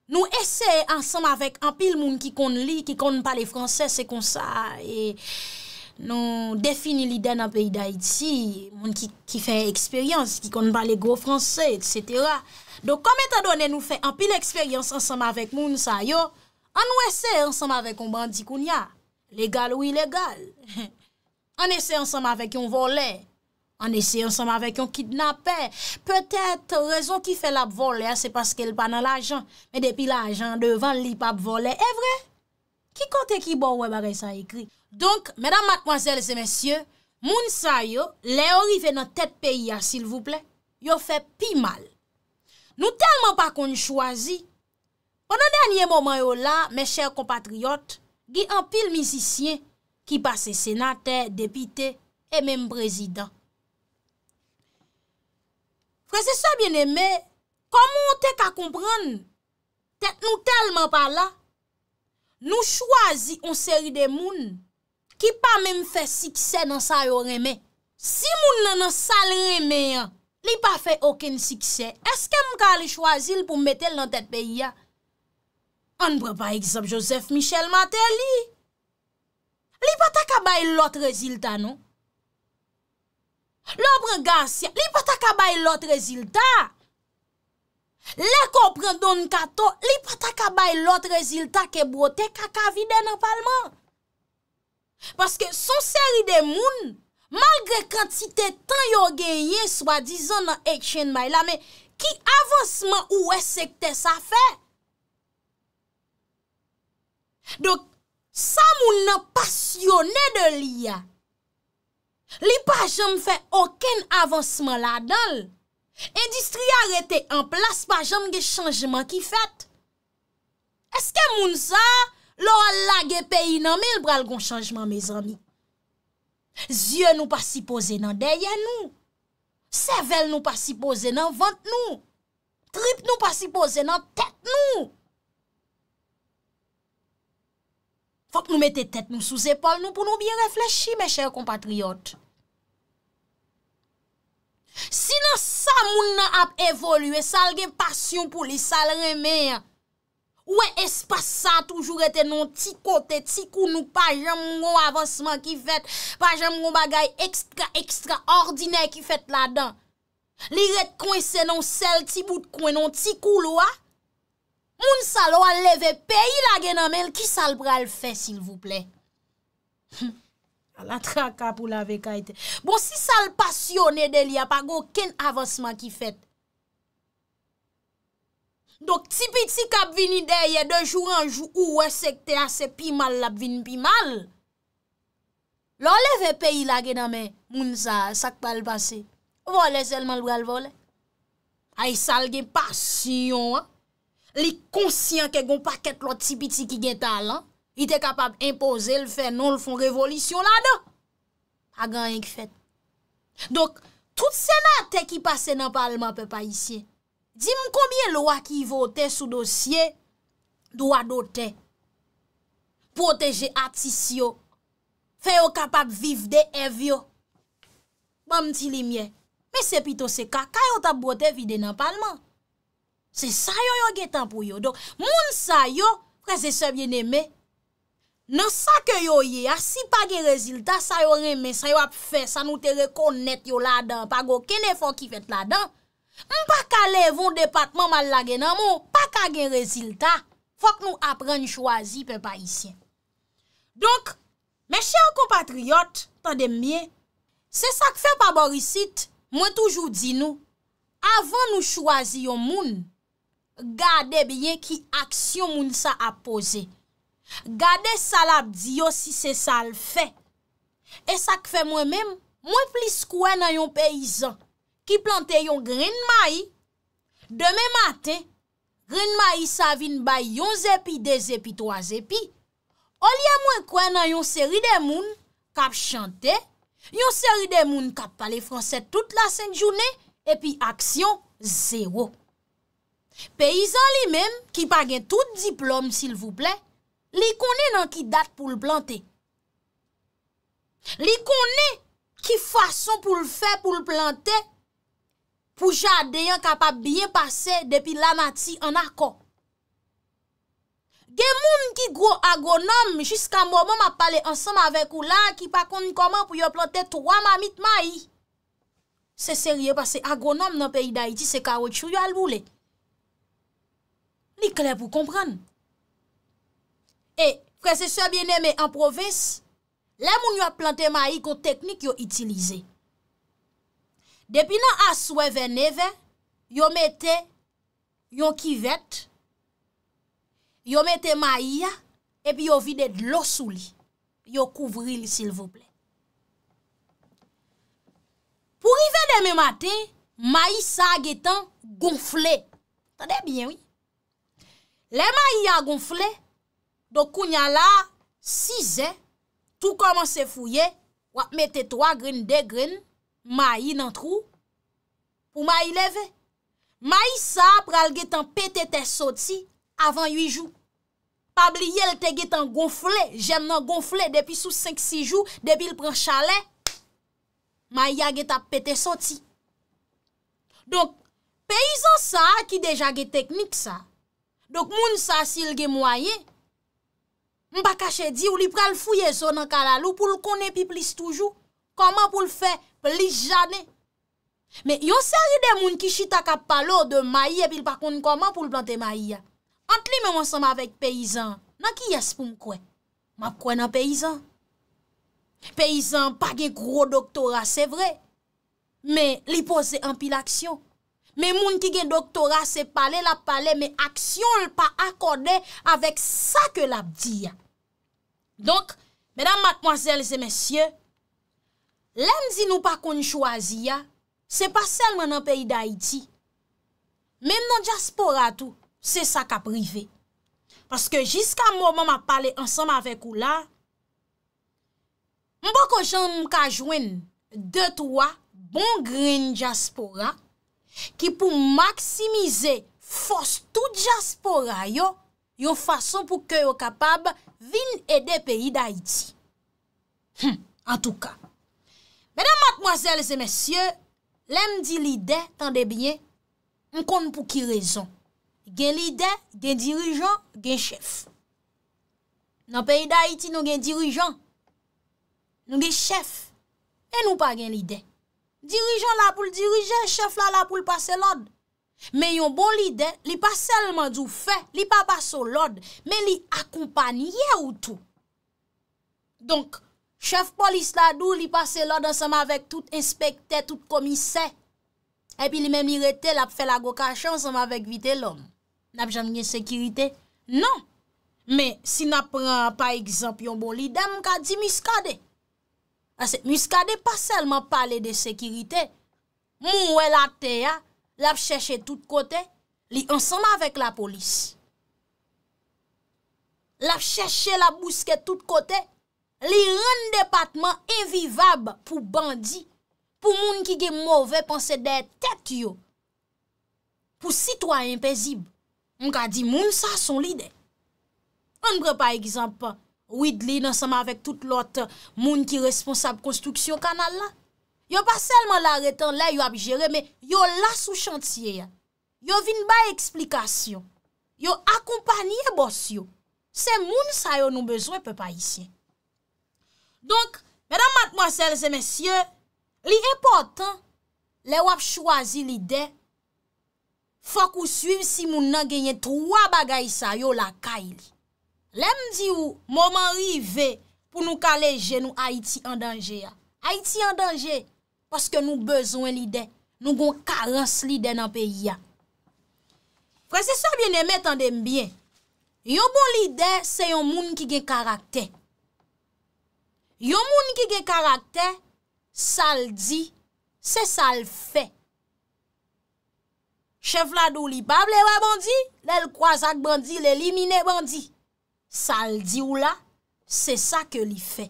Nou esè ansam avèk anpil moun ki kon li, ki kon pa le franse, se kon sa. E nou defini li den a peyi da iti, moun ki fè eksperyans, ki kon pa le gro franse, et cetera. Dok kom etadwane nou fè anpil eksperyans ansam avèk moun sa yo, an nou esè ansam avèk yon bandi koun ya. Legal ou ilegal. An [LAUGHS] esè ansam avèk yon volèk. An ese yon som avèk yon kidnapè. Petèt rezon ki fè la bvolè, se paske l pa nan l ajan. Men depi l ajan, devan li pa bvolè. E vre, ki kote ki bo wè barè sa yikri. Donk, mèdam matkwansèl se mèsyè, moun sa yo, le ori fè nan tèt peyi ya, sil vouple, yo fè pi mal. Nou telman pa kon chwazi, pon an denye moman yo la, mè chèr kompatriot, gi an pil mizisyen, ki pase senate, depite, e menm prezident. Prese so bien eme, komon te ka kompran? Tet nou telman pa la. Nou chwazi on seri de moun ki pa menm fe sikse nan sal reme. Si moun nan sal reme, li pa fe oken sikse, eske mka li chwazi pou metel nan tet pe ya? An bre pa eksep Joseph Michel Maté li. Li pata ka bay lot reziltan nou? Lopre gansi, li pata ka bay lot reziltat. Le kompren don kato, li pata ka bay lot reziltat ke bote kaka vide nan palman. Paske son seri de moun, malgre kantite tan yo genye, swa dizon nan ekchen may la, ki avansman ou esekte sa fe. Dok, sa moun nan pasyonè de li ya. Li pa jom fè oken avansman la dol. Endistri a rete an plas pa jom ge chanjman ki fèt. Eske moun sa, lor la ge peyi nan mi l bral gon chanjman me zanmi. Zye nou pa si pose nan deyye nou. Sevel nou pa si pose nan vant nou. Trip nou pa si pose nan tèt nou. Op nou mette tet nou sou zepol nou pou nou biye reflechi, mechèr kompatriot. Sinan sa moun nan ap evolue, sal gen pasyon pou li sal reme. Ou e espasa toujou rete non ti kote, ti kou nou pajam ngon avansman ki fet, pajam ngon bagay ekstra ekstra ordine ki fet la dan. Li ret konye se nan sel ti bout konye non ti kou lo a. Moun sa lo a leve peyi la gen amèl ki sal bral fè s'il voup lè. A la traka pou la vekaitè. Bon si sal pasyonè deli apago, ken avosman ki fèt? Dok tipi ti kap vin ideye de jou an jou ou wè sek te asè pi mal la vin pi mal. Lo a leve peyi la gen amèl moun sa sak pal basè. Vole zèl mal bral vole. Ay sal gen pasyonè. li konsyen ke gon paket lo tipiti ki gen talan, ite kapap impose l fe non l fon revolisyon la do. A gan yon k fèt. Dok, tout senat te ki pase nan palman pe pa isye. Dime konbye lo ak yi vote sou dosye, do adote. Proteje atisyo. Fe yo kapap vivde evyo. Ban mti li mye. Me sepit o seka, kaya yo tabote vide nan palman? Se sa yo yo gen tan pou yo. Donk, moun sa yo, prese se bien eme. Non sa ke yo ye, si pa gen reziltat, sa yo reme, sa yo ap fe, sa nou te rekonnet yo la dan, pa go, kene fok ki fet la dan, mou pa ka levon depatman mal la gen nan mou, pa ka gen reziltat, fok nou apren chwazi pe pa isyen. Donk, meshe an kompatriot, tan demye, se sa ke fe pa borisit, moun toujou di nou, avon nou chwazi yon moun, Gade biye ki aksyon moun sa apose. Gade salap diyo si se sal fe. E sak fe mwen men, mwen plis kwen nan yon peyizan ki plante yon green maï. Deme mate, green maï sa vin bay yon zepi, de zepi, to a zepi. O liya mwen kwen nan yon seri de moun kap chante, yon seri de moun kap pale franse tout la sen jounen, epi aksyon zewo. Peyizan li menm ki pa gen tout diplom s'il vous plè, li konen nan ki dat pou l'plante. Li konen ki fason pou l'fè pou l'plante pou jade yon kapap biye pase depi l'anati an akor. Gen moun ki gro agonom jiska mouman ma pale ansam avek ou la ki pa konen koman pou yon plante 3 mamit mayi. Se serye pase agonom nan peyi da iti se karot chou yon alboulek. Li kle pou kompran? E, precesyon biye neme en provins, le moun yo a plante mayi kon teknik yo itilize. Depi nan aswe ve neve, yo mete yon kivet, yo mete mayi ya, epi yo vide dlo sou li. Yo kouvri li sil vople. Pou rive de me mate, mayi sa agetan gonfle. Tade bien, oui? Le mayi a gonfle, do kounya la, si zè, tou koman se fouye, wap mette 3 grin, 2 grin, mayi nan trou, pou mayi leve. Mayi sa pral getan pete te soti, avan 8 jou. Pabli yel te getan gonfle, jèm nan gonfle, depi sou 5-6 jou, depi l pran chale, mayi a getan pete te soti. Donk, peyizan sa ki deja geteknik sa, Dok moun sa sil ge mwaye, mba kache di ou li pral fouye so nan kalalou pou l konen pi plis toujou. Koman pou l fe plis janen. Me yon se ari de moun ki chita kap palo de maye pi l pa konen koman pou l plante maye. Ant li mwen seman vek peyizan, nan ki yas pou m kwen. M ap kwen nan peyizan. Peyizan pa ge gro doktora se vre, me li pose an pi l aksyon. Me moun ki gen doktorat se pale, la pale, me aksyon l pa akorde avèk sa ke la bdi ya. Donk, mèdam matmoazèl zè mèsyè, lèm zi nou pa kon chwazi ya, se pa sel mè nan peyi d'Haïti. Mèm nan diaspora tou, se sa ka prive. Paske jiska mòman ma pale ansam avèk ou la, mbo ko jen mka jwen, de towa, bon gren diaspora, ki pou maksimize fos tout jaspora yo, yo fason pou ke yo kapab vin ede peyi da iti. Hm, en tout ka. Mèdèm matmoazèl zè mèsyè, lèm di lide, tan de bie, m kon pou ki rezon. Gen lide, gen dirijon, gen chef. Nan peyi da iti nou gen dirijon, nou gen chef, e nou pa gen lide. Dirijan la pou l'dirijen, chef la la pou l'passe l'od. Men yon bon lide, li pa selman d'ou fe, li pa passe l'od, men li akompaniye ou tou. Donk, chef polis la dou, li passe l'od ansanm avek tout inspektè, tout komissè. Epi li men mi rete la pou fe la gokasyon ansanm avek vite l'om. Nap janm nye sekirite? Non. Men si na pran pa ekzamp yon bon lide, mka di miskadey. Ase, mi skade pa selman pale de sekirite, moun wè la te ya, la fè chèche tout kote, li ansanm avèk la polis. La fè chèche la bouske tout kote, li ren depatman evivab pou bandi, pou moun ki ge mouve panse de tèt yo. Pou sitwa impèzib, moun ka di moun sa son lide. An bre pa ekizampan, Ouid li nan seman vek tout lot moun ki responsab konstruksyon kanal la. Yo pa selman la reten la yo ap jere, me yo la sou chantye ya. Yo vin bay eksplikasyon. Yo akompanyye bos yo. Se moun sa yo nou bezwen pe pa isye. Donk, mèdam matmozèl zè mèsyè, li epotan, le wap chwazi li de, fòk ou suiv si moun nan genyen trwa bagay sa yo la kay li. Lèm di ou, mouman rive pou nou kaleje nou Haiti en danje ya. Haiti en danje, paske nou bezwen li den. Nou gon karense li den nan peyi ya. Prese sor biye ne metan dem biye. Yon bon li den, se yon moun ki gen karakte. Yon moun ki gen karakte, sal di, se sal fe. Che vladou li pable wè bandi, lèl kwa zak bandi, lèl imine bandi. Sa al di ou la, se sa ke li fe.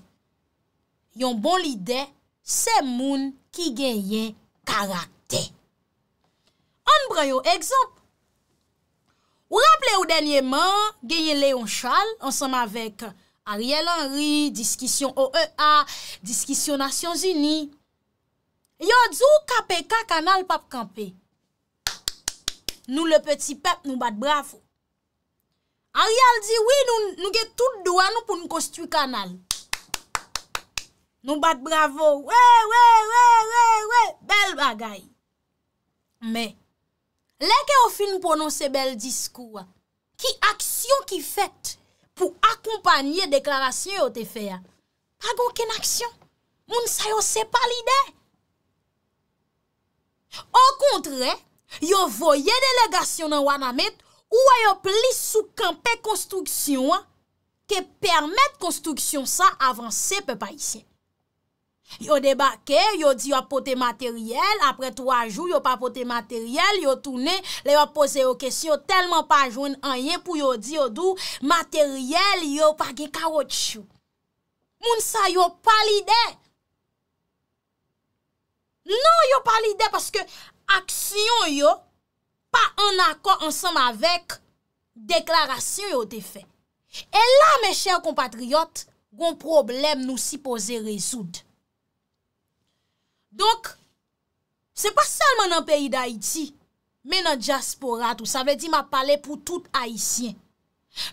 Yon bon li de, se moun ki genyen karakter. An bray yo, ekzamp. Ou rample ou denye man, genyen Leon Charles, ansan avèk Ariel Henry, diskisyon OEA, diskisyon Nasyons Uni. Yon dzou kape ka kanal pap kampe. Nou le peti pep nou bat bravo. An rial di, wè, nou gen tout douan nou pou nou kostwi kanal. Nou bat bravo. Wè, wè, wè, wè, wè, wè, bel bagay. Mè, lè ke ou fi nou ponon se bel diskou wè, ki aksyon ki fèt pou akompanye deklarasyon yo te fè ya, pa gò ken aksyon, moun sa yo se palide. Ou kontre, yo voye delegasyon nan wana met, Ou a yo pli sou kampe konstruksyon an, ke permette konstruksyon sa avanse pe pa isye. Yo debake, yo di yo apote materyel, apre 3 jou yo apote materyel, yo toune, le yo pose yo kesyon, yo telman pa joun an yen pou yo di yo dou, materyel yo apage karot chou. Moun sa yo palide. Non yo palide, paske aksyon yo, pa an akon ansanm avek deklarasyon yo te fe. E la, men chèr kompatriot, goun problem nou si pose rezoud. Donk, se pa salman nan peyi da iti, men nan diaspora tou, sa vè di ma pale pou tout haisyen.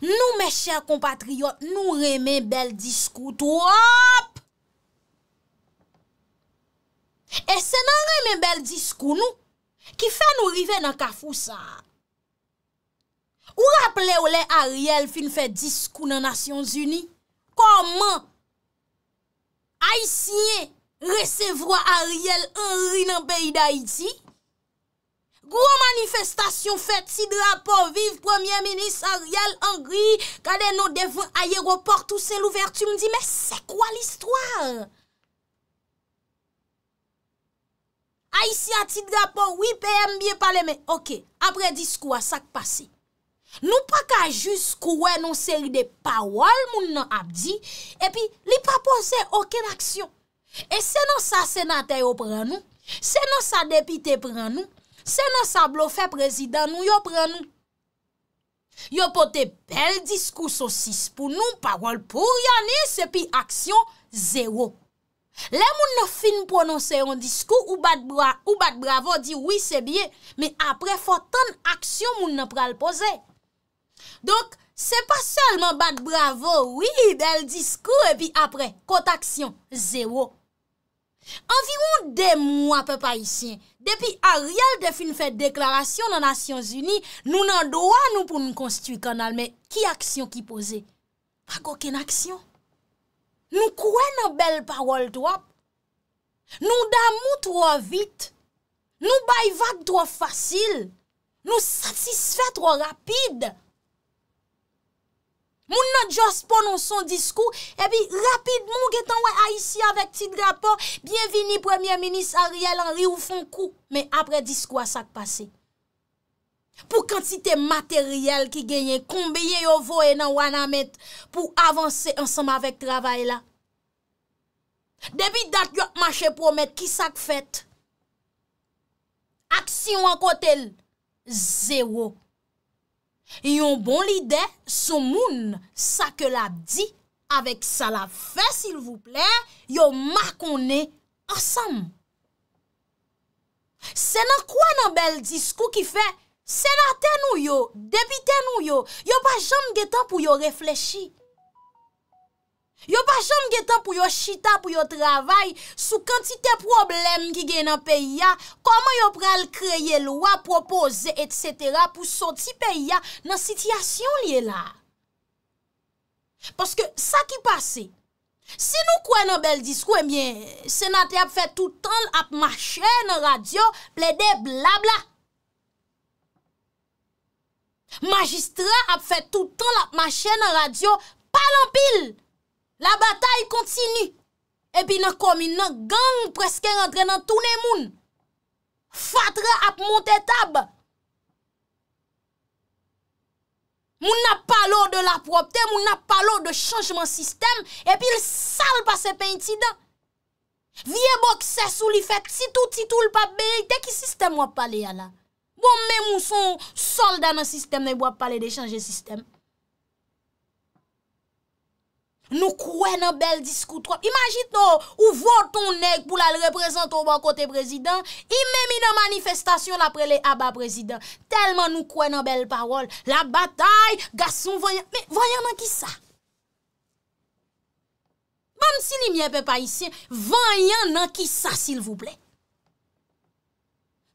Nou, men chèr kompatriot, nou remen bel diskou tou, hop! E se nan remen bel diskou nou, Ki fè nou rive nan kafou sa? Ou rappele ou lè Ariel fin fè diskou nan Nasyons Uni? Koman? Ay sinye resevwa Ariel Henry nan peyi da iti? Gwo manifestasyon fèt si drapon viv, Premier Ministre Ariel Henry, kade nou devon ayeroport ou se louvertu, mdi mè se kwa l'histoire? A isi ati drapo 8 pm biye pale me. Ok, apre dis kouwa sak pase. Nou pa ka jus kouwe nou seri de pawol moun nan ap di, epi li pa pose oken aksyon. E senon sa senate yo pren nou, senon sa depite pren nou, senon sa blofe prezidan nou yo pren nou. Yo pote bel diskou sosis pou nou, nou pawol pou ryanis epi aksyon zewo. Le moun nan fin prononse yon diskou ou bat bravo di oui se bie Me apre fotan aksyon moun nan pral pose Donk se pa selman bat bravo oui bel diskou e pi apre kot aksyon zero Anviroun de moun apè pa isyen Depi a real defin fèd deklarasyon nan Asyons Uni Nou nan doan nou pou nou konstitui kanal Me ki aksyon ki pose Pak oken aksyon Nou kwen an bel parol twop, nou damou two vit, nou bayvak two fasil, nou satisfè two rapide. Moun nou jost ponon son diskou, e bi rapid moun getan wè a isi avèk tit rapor, biyevini Premier Minist Ariel Henry ou fon kou, me apre diskou asak pasey. Pou kantite materyel ki genyen, konbiyen yo voe nan wana met pou avanse ansanm avèk travay la. Debi dat yo mache pou omet, ki sak fèt? Aksyon an kotel, zewo. Yon bon lide, sou moun sa ke la di, avèk sa la fè, sil vou plè, yo mè konè ansanm. Se nan kwa nan bel diskou ki fè, Senate nou yo, debite nou yo, yo pa jom getan pou yo reflechi. Yo pa jom getan pou yo chita, pou yo travay, sou kantite problem ki gen nan peyi ya, koman yo pral kreye lwa, propose, etc. pou soti peyi ya nan sityasyon liye la. Paske sa ki pase, si nou kwen nan bel diskwe, eh semen, senate ap fe toutan ap mache nan radyo, ple de blabla. Majistra ap fè toutan la machè nan radyo, palan pil. La batay kontinu. Epi nan komi nan gang preske rentre nan toune moun. Fatra ap monte tab. Moun ap palo de la propte, moun ap palo de chanjman sistem, epi l sal pa se pen ti dan. Viye bok se sou li fè, ti tou ti tou l pa bè, te ki sistem wap pale ya la. Bon, mè mouson soldan nan sistem, ne bo ap pale de chanje sistem. Nou kwen nan bel diskoutrop. Imagite nou, ou voton neg pou la lreprezento ban kote prezident, imè mi nan manifestasyon apre le aba prezident. Telman nou kwen nan bel parol. La batay, gason, voyan. Mè, voyan nan ki sa. Bon, si li mè pe pa isi, voyan nan ki sa, sil vouple. Mè.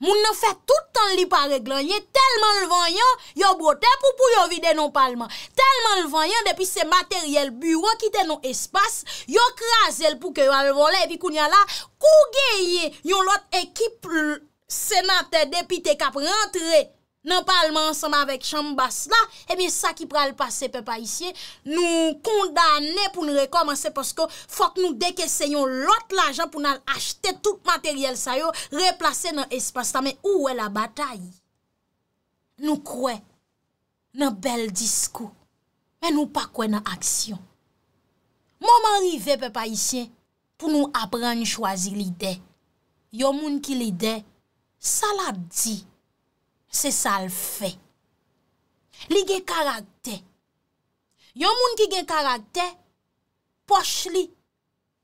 Moun nan fè tout an li pa reglan, nye telman l vanyan, yo bote pou pou yo vide nou palman. Telman l vanyan, depi se materyel bureau ki te nou espas, yo kras el pou ke valvola epi kounya la, kougeye yon lot ekip senate depi te kap rentre. Nan palman anseman vek chanm bas la, e eh mi sa ki pral pase pe pa isye, nou kondane pou nou rekomense, poske fok nou deke seyon lot la jan pou nou al achete tout materyel sayo, replase nan espas ta, men ou we la batay. Nou kwe nan bel diskou, men nou pakwe nan aksyon. Mouman rive pe pa isye, pou nou apren chwazi lide. Yo moun ki lide, sa la di, Se sal fe. Li ge karakte. Yon moun ki ge karakte, poch li,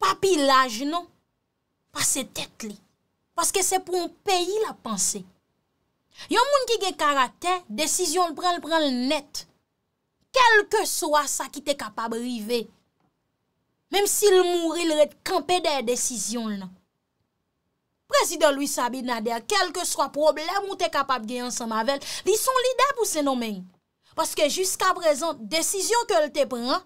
papilaj non, pa se tek li. Paske se pou moun peyi la panse. Yon moun ki ge karakte, desisyon l prel, prel net. Kelke so a sa ki te kapab rive. Mem si l moun, il rete kampe de desisyon l nan. Prezident Louis Sabine Nader, kelke swa problem ou te kapap gen yon samavelle, li son lida pou sen omen. Paske jusqu'a prezant, desisyon ke lte prehan,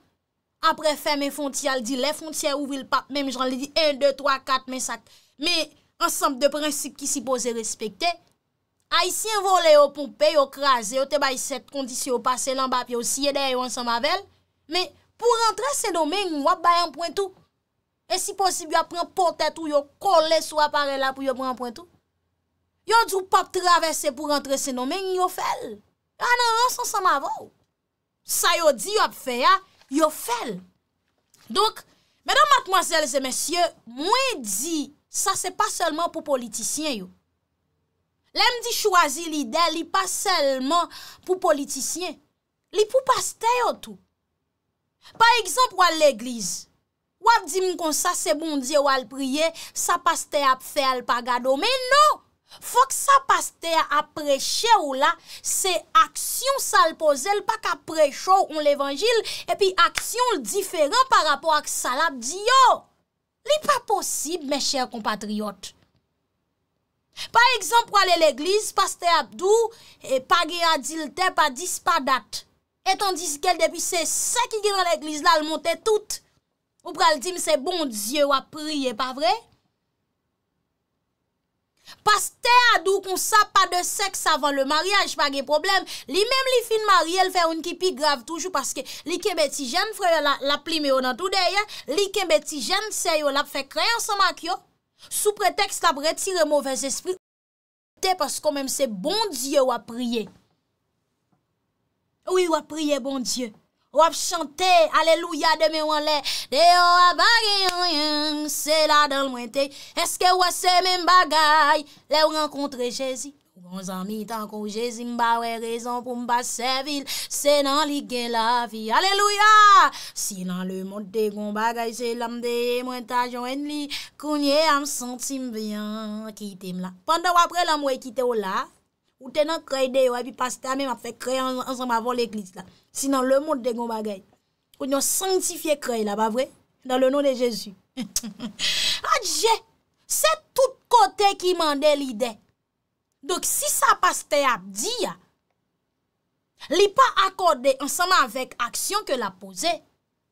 apre fèm e fontia ldi, le fontia ouvri lpap, mèm jan li di 1, 2, 3, 4, mèm 5, mèm ansampe de prinsip ki si pose respekte, a isi yon vole yo pou pe yo kraze, yo te bay set kondisyon, yo pase lanbap, yo siye de yon samavelle, mèm pou rentre sen omen, wap bay an pointou, E si posib yo apren potet ou yo kole sou apare la pou yo pran pointou. Yo djou pa travese pou rentre se nomen yo fel. Anan an san san ma vò. Sa yo di yo ap fe ya, yo fel. Donk, mèdèm matmoazèl zè mèsyè, mwen di sa se pa selman pou politisyen yo. Lèm di chwazi lide, li pa selman pou politisyen. Li pou paste yo tou. Pa ekzamp wè l'egliz. Ou ap di moun kon sa se bon diyo al priye, sa paste ap fe al pagado. Men nou, fok sa paste ap preche ou la, se aksyon sa al pose, l pa ka precho ou l evanjil, epi aksyon l diferan par rapport ak salap diyo. Li pa posib, men chèr compatriot. E, pa ekzamp wale l eglise, paste ap dou, e pagi a dilte pa dispa dat. Etan diskel depi se se ki gilan l eglise la al monte toute. Ou pral di mse bon diye wap priye, pa vre? Pas te adou kon sa pa de seks avan le maryaj, pa gen problem. Li menm li fin marye, el fè un ki pi grave toujou, paske li ke beti jen fwe la plime yo nan toudeye, li ke beti jen se yo la fwe kreyan sa mak yo, sou pretext la bretire mouvez espri, ou te pas kon menm se bon diye wap priye. Ou yi wap priye bon diye. Wap chante, aleluya, deme wan le, deyo wap bagay, se la dal mwen te, eske wase men bagay, le w renkontre jezi, wansan bon mi tanko jezi, mba wè rezon pou mba se vil, se nan li gen la fi, aleluya, si nan le mwen te kon bagay, se lam de, mwen tajon en li, kounye am senti mbyan, ki tem la. Pande wap re lan mwen ki te wola, wote nan krey deyo, epi pasta me ma fe krey ansan ma von l'eklis la. Sinan, le moun de gen bagay, ou nyon sanctifiye krey la, ba vre? Nan le nou de Jezu. Adje, se tout kote ki mande li de. Dok, si sa paste ap di ya, li pa akorde ansama vek aksyon ke la pose,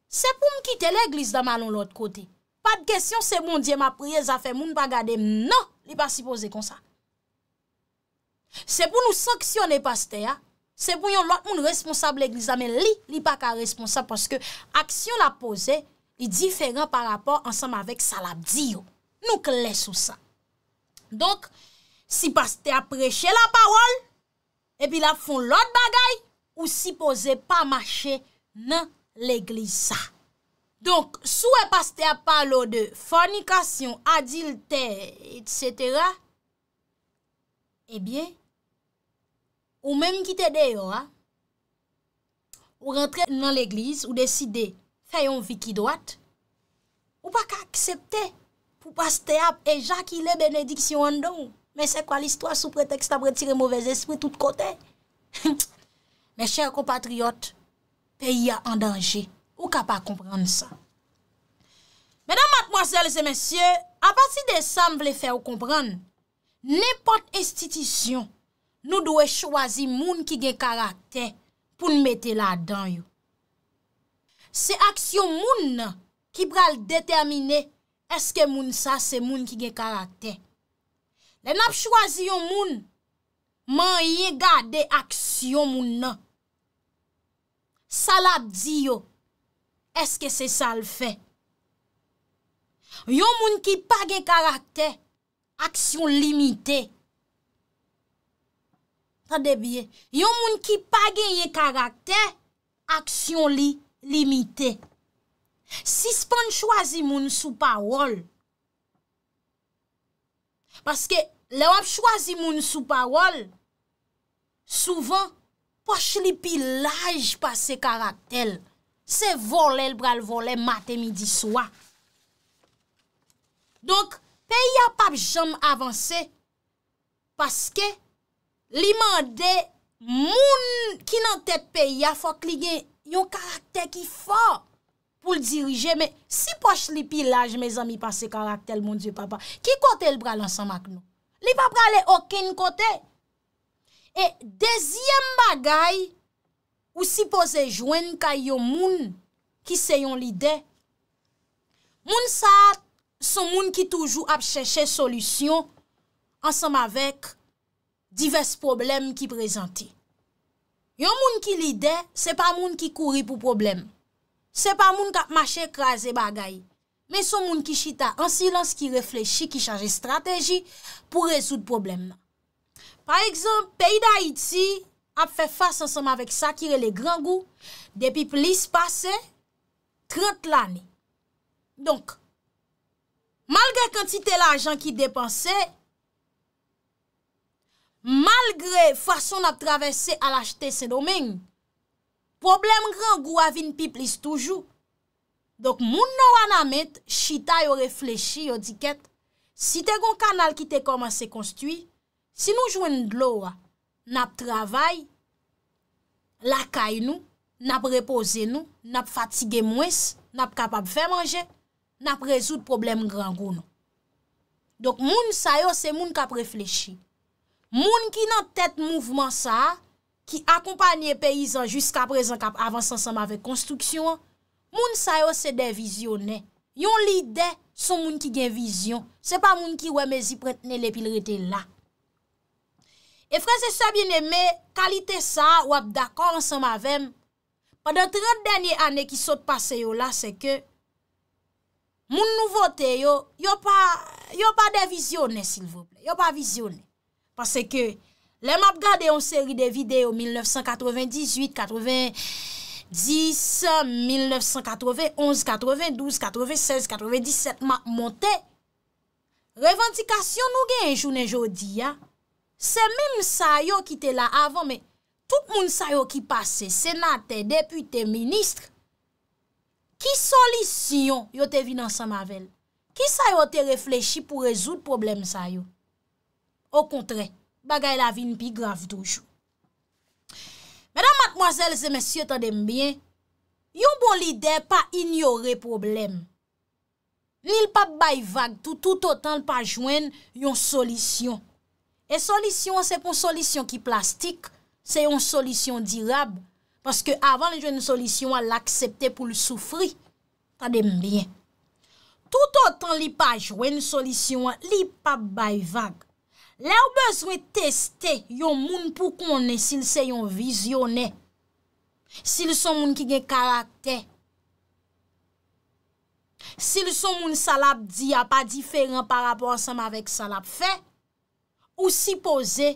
se pou mkite l'eglis da manon l'ot kote. Pa de kesyon, se moun diye ma priye zafen, moun bagade, nan, li pa si pose kon sa. Se pou nou saksyon e paste ya, Se pou yon lot moun responsable l'eglisa, men li, li pa ka responsable, paske aksyon la pose, li diferent pa rapor ansam avèk salab diyo. Nou ke lè sou sa. Donk, si paste apreche la parol, epi la fon lot bagay, ou si pose pa mache nan l'eglisa. Donk, sou e paste apalo de fornikasyon, adilte, etc., epi, Ou mèm ki te de yo a. Ou rentre nan l'eglise ou deside fè yon viki doat. Ou pa ka aksepte pou pas te ap e ja ki le benediksyon an don. Mè se kwa l'istwa sou pretext apre tire mouvez espri tout kote. [LAUGHS] Mè chèr kompatriot, peyi a an danje. Ou ka pa kompran sa. Mèdam matmoasèl se mèsyè, apasi de sam vle fè ou kompran, nèpot estitisyon, Nou dwe chwazi moun ki gen karakter pou n mette la dan yo. Se aksyon moun ki pral determine eske moun sa se moun ki gen karakter. Le nap chwazi yo moun, man ye gade aksyon moun. Salap di yo, eske se sal fe. Yo moun ki pa gen karakter, aksyon limite. yon moun ki pa genye karakter, aksyon li, limite. Si spon chwazi moun sou parol, paske, le wap chwazi moun sou parol, souvan, pwache li pilaj pa se karakter, se volel bral vole, mate midi swa. Donk, pe yap ap jom avanse, paske, Li mande, moun ki nan tepe ya fok li gen yon karakter ki fò pou l dirije. Mè, si poch li pilaj, mè zami, pa se karakter, moun diyo papa. Ki kote l bral ansan mak nou? Li pa brale oken kote. E, dezyem bagay, ou si pose jwen ka yon moun ki seyon li de. Moun sa, son moun ki toujou ap chèche solusyon ansan mavek. Divers problem ki prezenti. Yon moun ki lide, se pa moun ki kouri pou problem. Se pa moun kap mache kraze bagay. Men son moun ki chita, an silans ki reflechi, ki chaje strategi pou rezout problem nan. Par exemple, peyi da Iti ap fe fase ansam avek Sakire Legrangou, depi plis pase, 30 lani. Donk, malga kantite la ajan ki depanse, malgre fason ap travese al achete se domen, problem gran gou avin pi plis toujou. Dok moun nou an amet, chita yo reflechi, yo diket, si te gon kanal ki te koman se konstui, si nou jwen nou dlou, nap travay, lakay nou, nap repose nou, nap fatige mwes, nap kapap fe manje, nap rezout problem gran gou nou. Dok moun sayo se moun kap reflechi, Moun ki nan tèt mouvman sa, ki akompanyè peyizan jiska prezen kap avans ansam avèk konstruksyon, moun sa yo se devizyonè. Yon lidè son moun ki gen vizyon. Se pa moun ki wè mezi pretenè le pil rete la. E fransè sa bienèmè, kalite sa wèp d'akon ansam avèm, padan 30 denye anè ki sot pase yo la, se ke moun nouvote yo, yo pa devizyonè sil vople. Yo pa vizyonè. Pase ke, le map gade yon seri de videyo 1998, 90, 10, 1991, 92, 96, 97, ma montè. Revendikasyon nou gen yon jounen jodi ya. Se men msa yo ki te la avan, me tout moun msa yo ki pase, senate, depute, ministre. Ki solisyon yo te vi nan Samavel? Ki msa yo te reflechi pou rezout problem msa yo? Ou kontre, bagay la vin pi graf doujou. Mèdam, matmoazèl, zè mèsyè, ta dèm byen, yon bon lidè pa ignorè problem. Li l pa bay vag, tout outan l pa jwen yon solisyon. E solisyon, se pon solisyon ki plastik, se yon solisyon dirab, paske avan l jwen solisyon, wè l akseptè pou l soufri, ta dèm byen. Tout outan li pa jwen solisyon, li pa bay vag, Lè ou bezwen testè yon moun pou konè sil se yon vizyonè. Sil son moun ki gen karakter. Sil son moun salap di a pa diferan pa rapor sa ma vek salap fe. Ou si pose,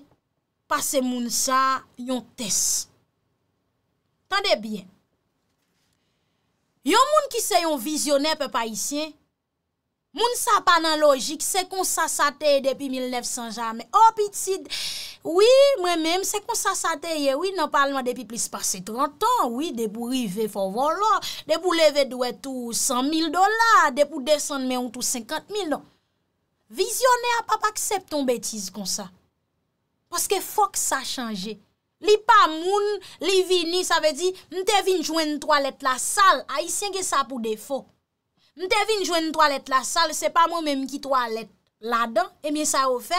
pase moun sa yon test. Tande bien. Yon moun ki se yon vizyonè pe pa isyen... Moun sa pa nan logik, se kon sa sa teye depi 1900 jamè. O pitid, wè mèm, se kon sa sa teye, wè nan palman depi plis pase 30 an, wè, de pou rive fò volò, de pou leve dwè tou 100.000 dola, de pou desen mè ou tou 50.000. Vizyonè a pa pa aksepton betiz kon sa. Paske fòk sa chanje. Li pa moun, li vini, sa vè di, mte vin jwen toalet la sal, a yisienge sa pou defo. Mte vin jwen yon toalet la sal, se pa mwen menm ki toalet la dan, e mi sa ou fe,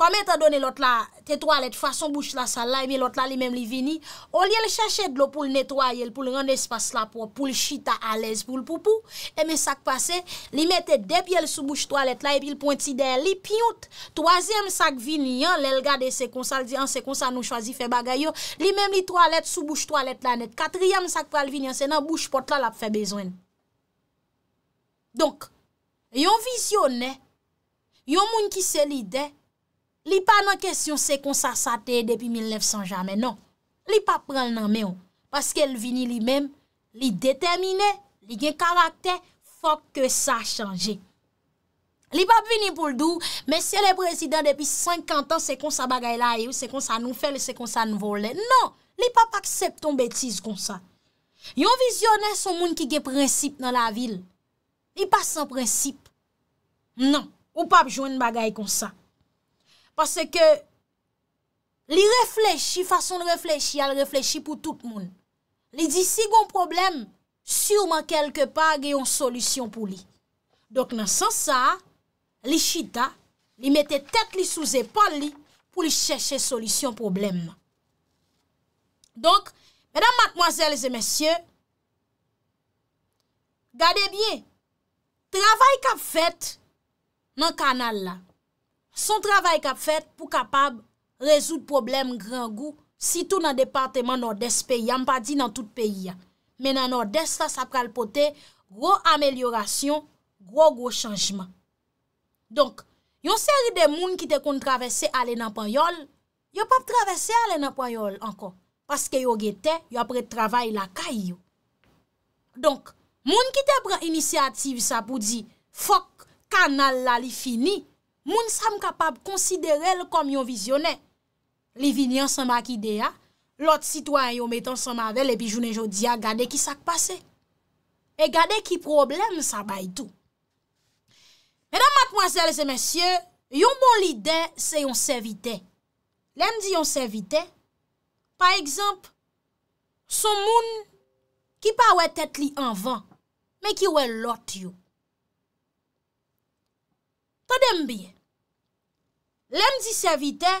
kome te donen lot la te toalet fason bouch la sal la, e mi lot la li menm li vini, ou li el chache dlo pou l netwaye, pou l rende espas la pou, pou l chita alez, pou l poupou, e mi sak pase, li mette dep yel sou bouch toalet la, e pi l pointi de, li piout, toazem sak vini, yon, li el gade sekonsal, di an sekonsal nou chwazi fe bagay yo, li menm li toalet sou bouch toalet la net, katriyem sak pal vini, se nan bouch pot la la fe bezwen. Donk, yon vizyonè, yon moun ki se lidè, li pa nan kèsyon se kon sa satè depi 1900 jamè. Non, li pa pral nan mè ou, paske el vini li mèm, li detèmine, li gen karakter, fòk ke sa chanjè. Li pa vini pou l'dou, mèsyè le prezident depi 50 ans se kon sa bagay la yè e ou, se kon sa nou fèl, se kon sa nou volè. Non, li pa pa aksepton betiz kon sa. Yon vizyonè son moun ki gen prensip nan la vilè. li pasan prensip. Nan, ou pap jwen bagay kon sa. Pase ke li reflechi, fason reflechi, al reflechi pou tout moun. Li disi gon problem, surman kelke pa geyon solisyon pou li. Donk nan san sa, li chida, li mette tèt li sou zépal li pou li chèche solisyon problem. Donk, mèdam matmwazèl zè mèsyè, gadebyen, Travay kap fet nan kanal la. Son travay kap fet pou kapab rezout problem gran gou. Si tou nan departement Nord-Est peyi. Am pa di nan tout peyi ya. Men nan Nord-Est sa sa pral pote. Gro amelyorasyon. Gro gro chanjman. Donk. Yon seri de moun ki te kontravesse alen apanyol. Yo pap travesse alen apanyol ankon. Paske yo gete. Yo apre travay la kay yo. Donk. Moun ki te pre inisiativ sa pou di, fok, kanal la li fini, moun sam kapab konsidere l kom yon vizyonè. Li vinyan sa mak ide ya, lot sitwa yon metan sa mavel, epi jounen jodi ya, gade ki sak pase. E gade ki problem sa bay tou. Mèdam matmoazèl zè mèsyè, yon bon lide se yon sevite. Lèm di yon sevite, pa ekzamp, son moun ki pa wè tet li anvan, mè ki wè lot yo. Tadèm biye, lèm zi se vitè,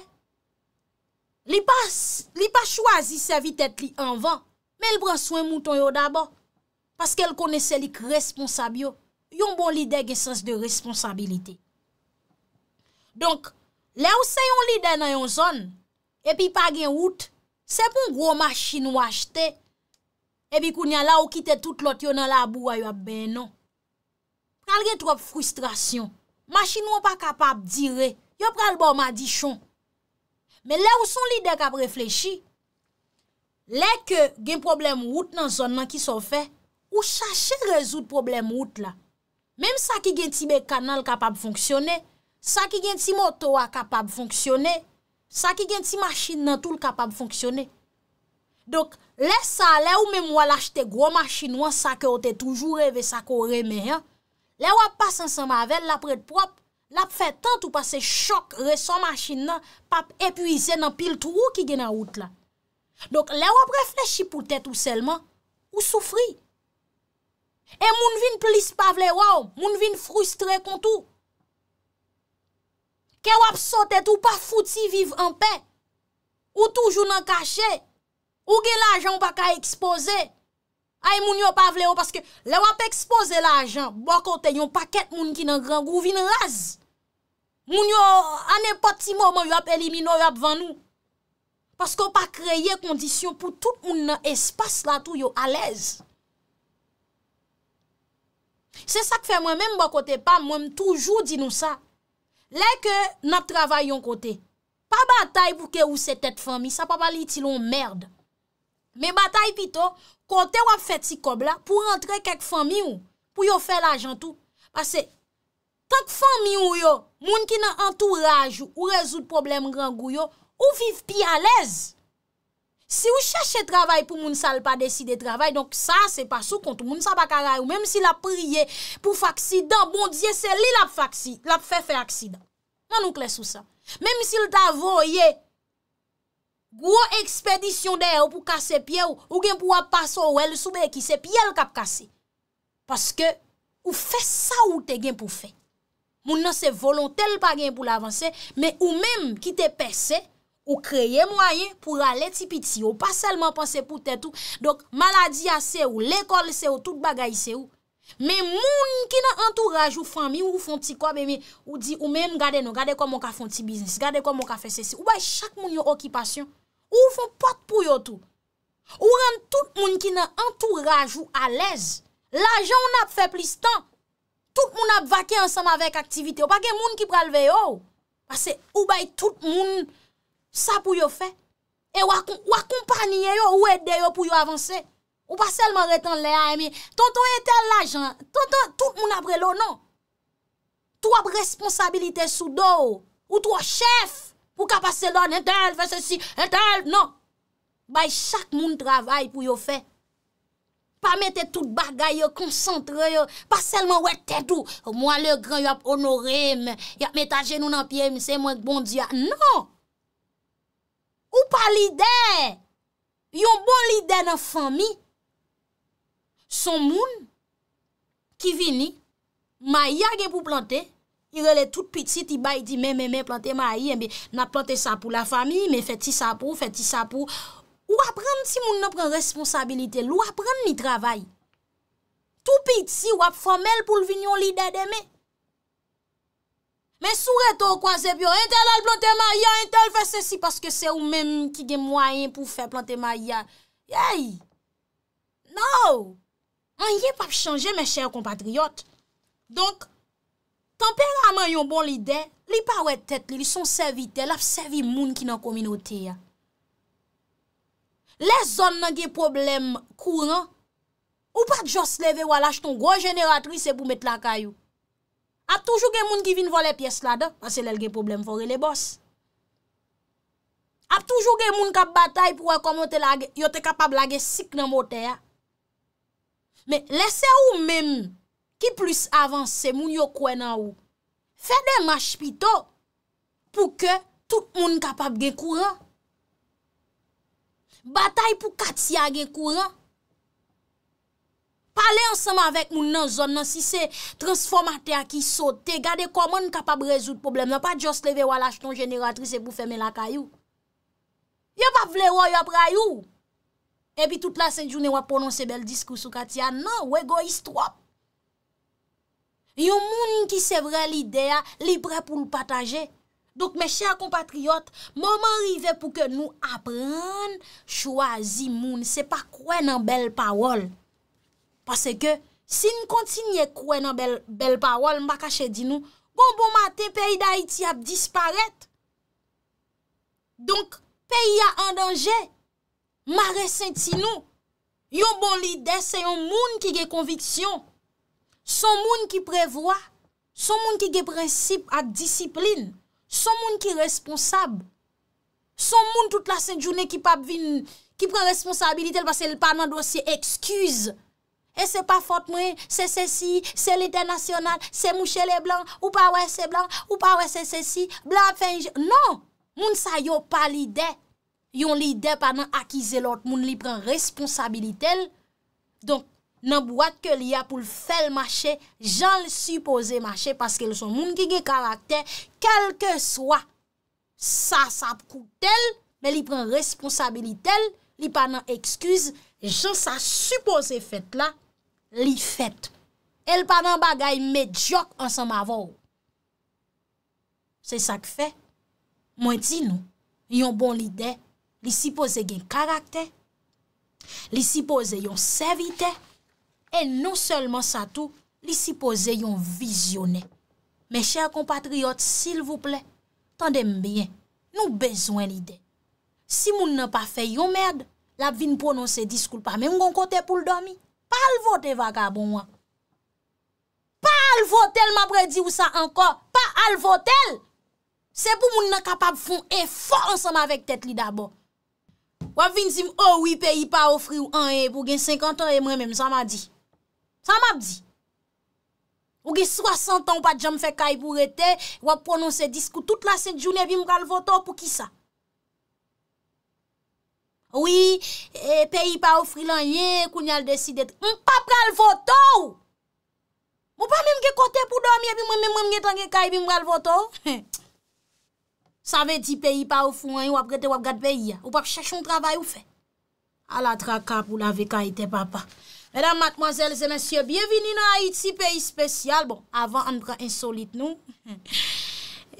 li pa chwa zi se vitèt li anvan, mè l branswen mouton yo daba, paske l konese lik responsab yo, yon bon li deg esens de responsabilite. Donk, lè ou se yon li dena yon zon, epi pa gen wout, se bon gro machin wajte, evi kou nya la ou kite tout lot yon nan la abou a yo ap ben non. Pral gen trop frustrasyon. Mashi nou an pa kapab dire. Yo pral bon madichon. Men le ou son li de kap reflechi, le ke gen problem wout nan zon nan ki son fe, ou chache rezout problem wout la. Mem sa ki gen ti be kanal kapab fonksyone, sa ki gen ti moto a kapab fonksyone, sa ki gen ti mashi nan tou l kapab fonksyone. Dok, Lè sa, lè ou mè mwa l'achete gwo machin ou an sa ke o te toujou revè sa ko remè an, lè wap pas an san mavel, lè ap red prop, lè ap fè tant ou pas se chok re son machin nan, pap epuize nan pil tou ou ki gen a out la. Dok lè wap reflechi pou tèt ou selman, ou soufri. E moun vin plis pavle waw, moun vin frustre kontou. Kè wap sote tou pa fouti viv an pe, ou toujou nan kache, Ou gen la jan wak a expose? Aye moun yo pa vle yo parce ke lè wap expose la jan wak ote yon paket moun ki nan gran gouvin raz. Moun yo anen pati mou moun yo ap elimino yo ap van nou. Parce ko pa kreyye kondisyon pou tout moun nan espas la tou yo alèz. Se sa k fe mwen menm wak ote pam mwenm toujou di nou sa. Lè ke nap travay yon kote. Pa batay pou ke ou se tèt fèm yi sa pa pali ti lon mèrd. Me batay pito, kote wap oh. fet si kob la pou rentre kek fami ou, pou yo fe la jantou. Pase, tank fami ou yo, moun ki nan entourage ou rezout problem rangou yo, ou viv pi alez. Si ou chache travay pou moun salpa deside travay, donk sa se pasou kontou moun salpa karay ou, menm si bon la priye pou faksida, bon diye se li la faksida, la fe faksida. Man nou klesou sa. Menm si lta voye, Gwo ekspedisyon deye ou pou kase pye ou, ou gen pou wap paso ou el soube e ki se, pi el kap kase. Paske ou fe sa ou te gen pou fe. Moun nan se volon tel pa gen pou lavanse, me ou menm ki te perse, ou kreye mwayen pou ale ti piti ou, pa selman panse pou tet ou, dok maladi a se ou, lekol se ou, tout bagay se ou. Me moun ki nan antouraj ou fami ou fon ti kwa bebe, ou di ou menm gade nou, gade kon moun ka fon ti biznis, gade kon moun ka fese se, ou bay chak moun yo okipasyon. Ou foun pot pou yo tou? Ou rend tout moun ki nan entourage ou alèz? L'ajan ou nap fè plis tan? Tout moun ap vakey ansanm avèk aktivite. Ou pa gen moun ki pralve yo? Pase ou bay tout moun sa pou yo fè? Ou akompaniye yo ou edè yo pou yo avansè? Ou pa selman retan lè aèmè? Tonton etè l'ajan. Tonton tout moun ap relo nan? Tou ap responsabilite sou do ou? Ou tou ap chef? Pou kapase lon, entel, fè se si, entel, non. Bay chak moun travay pou yo fè. Pa mette tout bagay yo, konsantre yo, pa selman wette tout, mwa le gran yo ap onorem, yo ap metta genoun anpiem, se mwen bondya, non. Ou pa lidè, yon bon lidè nan fami, son moun, ki vini, ma yage pou plante, Yre lè tout piti ti bay di mè mè mè plantè ma yè, mè nan plantè sa pou la fami, mè fè ti sa pou, fè ti sa pou. Ou ap rem ti moun nan pren responsabilite, lè ou ap rem ni travay. Tout piti si ou ap fòmèl pou l'vinyon li dèdè mè. Mè sou reto kwa zè biyo, entèl al plantè ma yè, entèl fè se si, paske se ou mèm ki gen mwayen pou fè plantè ma yè. Yey! Nou! Mè yè pap chanje mè chèy kompatriot. Donk, Temperamen yon bon li de, li pa wetet li, li son sevi te, laf sevi moun ki nan kominote ya. Le zon nan gen problem kouran, ou pa jos leve wala jton groj generatris e pou met la kayo. A toujou gen moun ki vin vo le piyes la de, anse lel gen problem vore le bos. A toujou gen moun kap batay pou akomote la, yote kapab la ge sik nan moten ya. Me, le se ou menm, Pi plis avanse moun yo kwen na ou. Fè den maj pito pou ke tout moun kapab gen kouran. Batay pou Katia gen kouran. Pale ansama avèk moun nan zon nan si se transformate a ki sote. Gade koman kapab rezout problem. Nan pa just leve wala ch ton generatris e pou feme la kayou. Yo pa vle woy ap rayou. E pi tout la senjou ne wap prononse bel diskou sou Katia nan. We go is trop. Yon moun ki se vre lide a, li bre pou nou pataje. Dok me chè a kompatriot, momen rive pou ke nou apren chouazi moun. Se pa kwen nan bel pawol. Pase ke, si nou kontinye kwen nan bel pawol, mba kache di nou, goun bon, bon mate peyi da iti ap disparet. Donk, peyi a an danje. Mare senti nou. Yon bon lide se yon moun ki ge konviksyon. Son moun ki prevoa, son moun ki geprensip ak disiplin, son moun ki responsab, son moun tout la sè jounè ki pren responsabilitel vase lè pa nan dosye eksküz. E se pa fote mwen, se se si, se l'itè nasyonal, se mouchè lè blan, ou pa wè se blan, ou pa wè se se si, blan finjè. Non, moun sa yo pa l'ide, yon l'ide pa nan akize lòt, moun li pren responsabilitel. Donk, nan bouat ke li a pou l fel mache, jan l suppose mache, paske l son moun ki gen karakter, kelke swa, sa sa pou koutel, men li pren responsabilitel, li panan ekskuse, jan sa suppose fet la, li fet. El panan bagay medyok ansan ma vò. Se sa k fe, mwen ti nou, li yon bon lide, li suppose gen karakter, li suppose yon servite, E nou selman sa tou, li si pose yon vizyonen. Me chèr kompatriot, sil vouple, tande mbyen, nou bezwen li den. Si moun nan pa fè yon mèrd, la bin pronon se diskoulpa, mè mwen kon kote pou l'domi. Pa alvote vagabou mwen. Pa alvote, mè apre di ou sa anko. Pa alvote! Se pou moun nan kapap foun, e fò ansan mè vek tèt li dabò. Wap vin zim, o, oh wipè, i pa ofri ou an, e pou gen 50 an, e mwen mèm, zan ma di. Sa map di? Ou gen 60 an pa djam fe kaj pou rete, wap prononse disku tout la set jouni evi m pral votor pou ki sa? Ou yi, e, peyi pa ou frilanyen, koun nyal deside, m pap pral votor! M ou pa men gen kote pou domi evi men men men men gen kaj pou m pral votor? [LAUGHS] Sa ve di peyi pa ou frilanyen wap rete wap gat peyi ya? Ou pa chèch yon travay ou fe? Ala tra kap ou la ve kaj te papa. Madame, mademoiselles et messieurs, bienvenue dans Haïti, pays spécial. Bon, avant, on prend insolite, nous. [LAUGHS]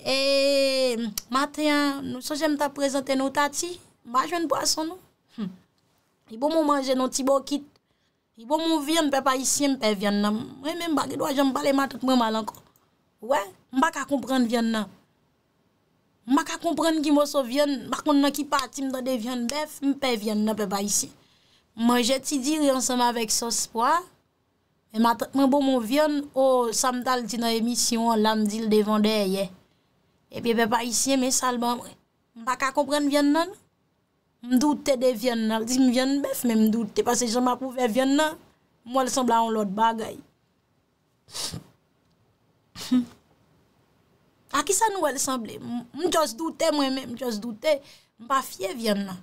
Et, matin, nous sommes à présenter nos tatis. On va jouer une boisson, nous. Il faut bon manger nos tiboukites. Il faut manger bon nos viennes, on ne peut pas ici, on ne peut pas vienner. Moi, même, je dois j'aime pas les matos, moi, mal encore. Ouais, on ne peut pas comprendre viennen. On ne peut pas comprendre qui est mon sauvien. On ne peut pas comprendre qui est parti, on ne peut pas vienner. On ne peut pas vienner, on ne peut pas vienner. Mwen jè ti diri ansama vek sos pwa. Mwen bo mwen vyon ou oh, samtal di nan emisyon lan di l devande ye. E pe pe pa isye mwen salban mwen. Mwen pa ka kompren vyon nan. Mwen doutè de vyon nan. Dik mwen vyon bèf mwen mwen doutè. Pase jè mwen poufè vyon nan. Mwen wèl semblè an lòt bagay. A ki sa nou wèl semblè? Mwen jòs doutè mwen mwen jòs doutè. Mwen pa fye vyon nan.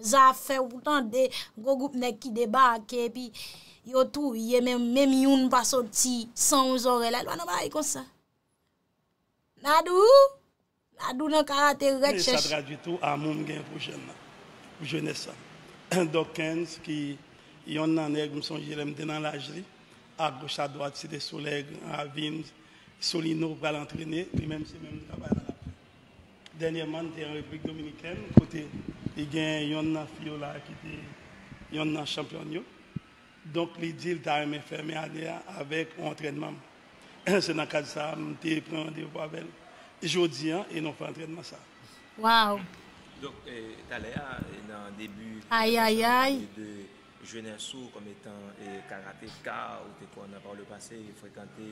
Zafè woutan de go goup ne ki debake pi yotou yè mèm mèm youn pasot ti san ou zore la lwa nan bay kon sa Nadou Nadou nan karate rechech Mè sa traduitou a moun gen vou jèn Vou jènè sa [CLEARS THROAT] Dokens ki yon nanèk mson jirem denan la jri A grosha doat se de solèk A vin solino valantrenè Pi mèm se mèm nkabay nan ap Dènyèman te yon rubrik dominiken Kote I e gen yon nan fiyo la ki te yon nan chanpyon yo. Donk li dil ta reme ferme a dea avek ou entrenman. [CLEARS THROAT] Se nan kad sa, mte prende ou pavel. Jodi an, enon fwe entrenman sa. Waw. Donk e, ta le a, enon debu... Ay, ay, ay. ...de jwene sou kom etan e, karate ka ou te kon apan le pase, frekante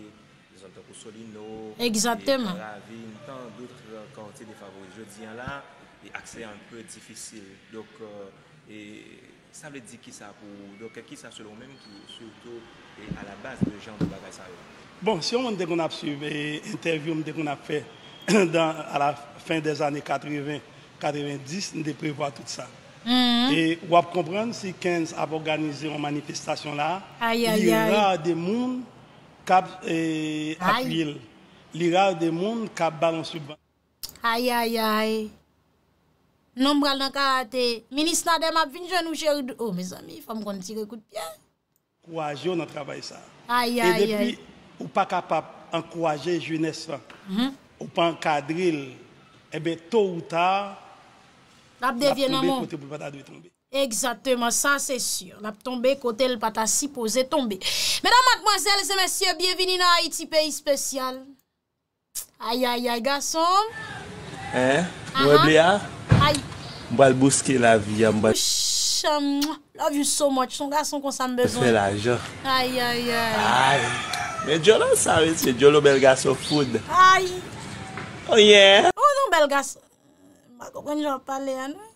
zan tako soli nou... Egzanteman. ...pare avin tan doutre kantide favori. Jodi an la... akse an pe difisil. Dok, e sa vle di ki sa pou, doke ki sa selon men ki sou to e a la base de jan de bagay sa yo. Bon, si yo mwen de kon ap sube, interview mwen de kon ap fe, a [COUGHS] la fin de zane 80, 90, mwen de prevo a tout sa. E wap kompren si Kenz ap organize an manifestasyon la, li ra de moun kap april, li ra de moun kap balonsuban. Ay, ay, ay, ay. Nombral nan ka ate, minis nan dem ap vin joun ou jè ou dou. Oh, mes amy, fam ron ti rekout piè. Kouaj yo nan travay sa. Ay, ay, ay. E depi, ou pa kapap an kouajen jounes fan. Mhm. Ou pa an kadril, ebe, eh tou ou ta, ap devyen nan moun. Lap tombe kote pou pata dwi tombe. Eksatèman sa, se syon. Lap tombe kote, l pata si pose tombe. Mèdam akmansel, se mèsyè, biyevini nan Haiti, peyi spèsyal. Ay, ay, ay, gason. Eh, wè, Bliya? Ayy. Mbwa l buske la vi ya mbwa. Mwish. Love you so much. Son gason konsan me bezon. Se la jo. Ayy. Ayy. Men jo lan sa ve se jo lo belgaso food. Ayy. Oye. Ou nou belgaso. Ma koupren jwa pale anwe.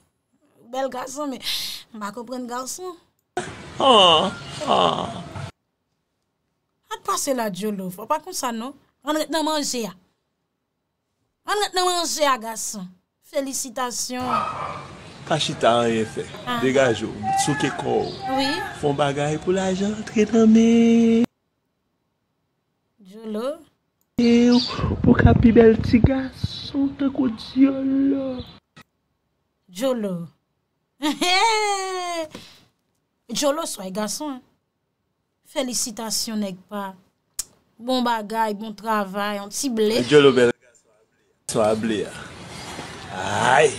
Belgason me. Ma koupren gason. Oh. Oh. A pa se la jo lou. Fa pa konsan nou. An wè te manje ah. ya. An wè te manje ya ah, gason. Fèlicitasyon. Kashi ta an ye ah. fe. Oh, Dega jo. Tsou ke kou. Fon bagay pou la jante. Djolo. Eyo. Oh, pou kapi bel ti gason. Te kou djolo. Djolo. [LAUGHS] Djolo swa e gason. Fèlicitasyon ek pa. Bon bagay. Bon travay. Sible. Djolo bel. Swa ble ya. Ay,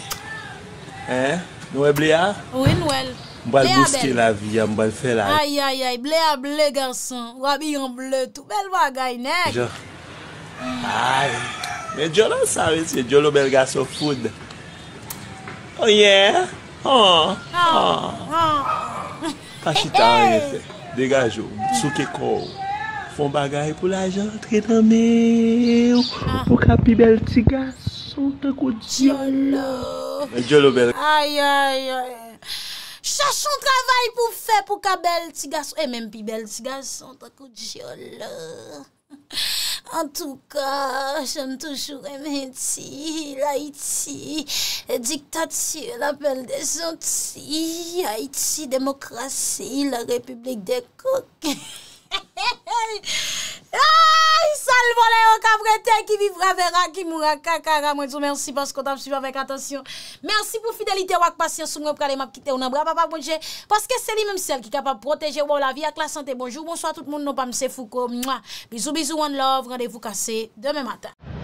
nou e ble a? Ou e nou el? Mbwa l gouske la vi, mbwa l felay Ay, ay, ay, ble a ble, gansan Wabi yon ble, tout bel bagay, nek Ay, men diyo nou sa, men se diyo nou bel gaso foud Oye, o, o, o Kashi tan yete, degajo, souke kou Fon bagay pou la jantre nan mew Ou pou kapi bel tiga Son tako diyolo. Men diyolo bel. Ay, ay, ay. Chachon travay pou fe pou ka bel tiga son. E men pi bel tiga son tako diyolo. En tou ka, jen touchou remen ti. La iti, diktat si, la pel de son ti. A iti, demokrasi, la republik de kok. Salvo le okapretè ki vivra vera ki moura kakara Mwen sou mersi paskotan, mwen soujou avèk atensyon Mersi pou fidelite wak pasyen sou mwen prade map kite ou nan bra papap mwen jè Paske sè ni mwen msel ki kapap proteje wou la vi ak la sante Bonjou, bonsoit tout moun nou pa mse fouko Bizou, bizou, one love, randevou kase, deme matan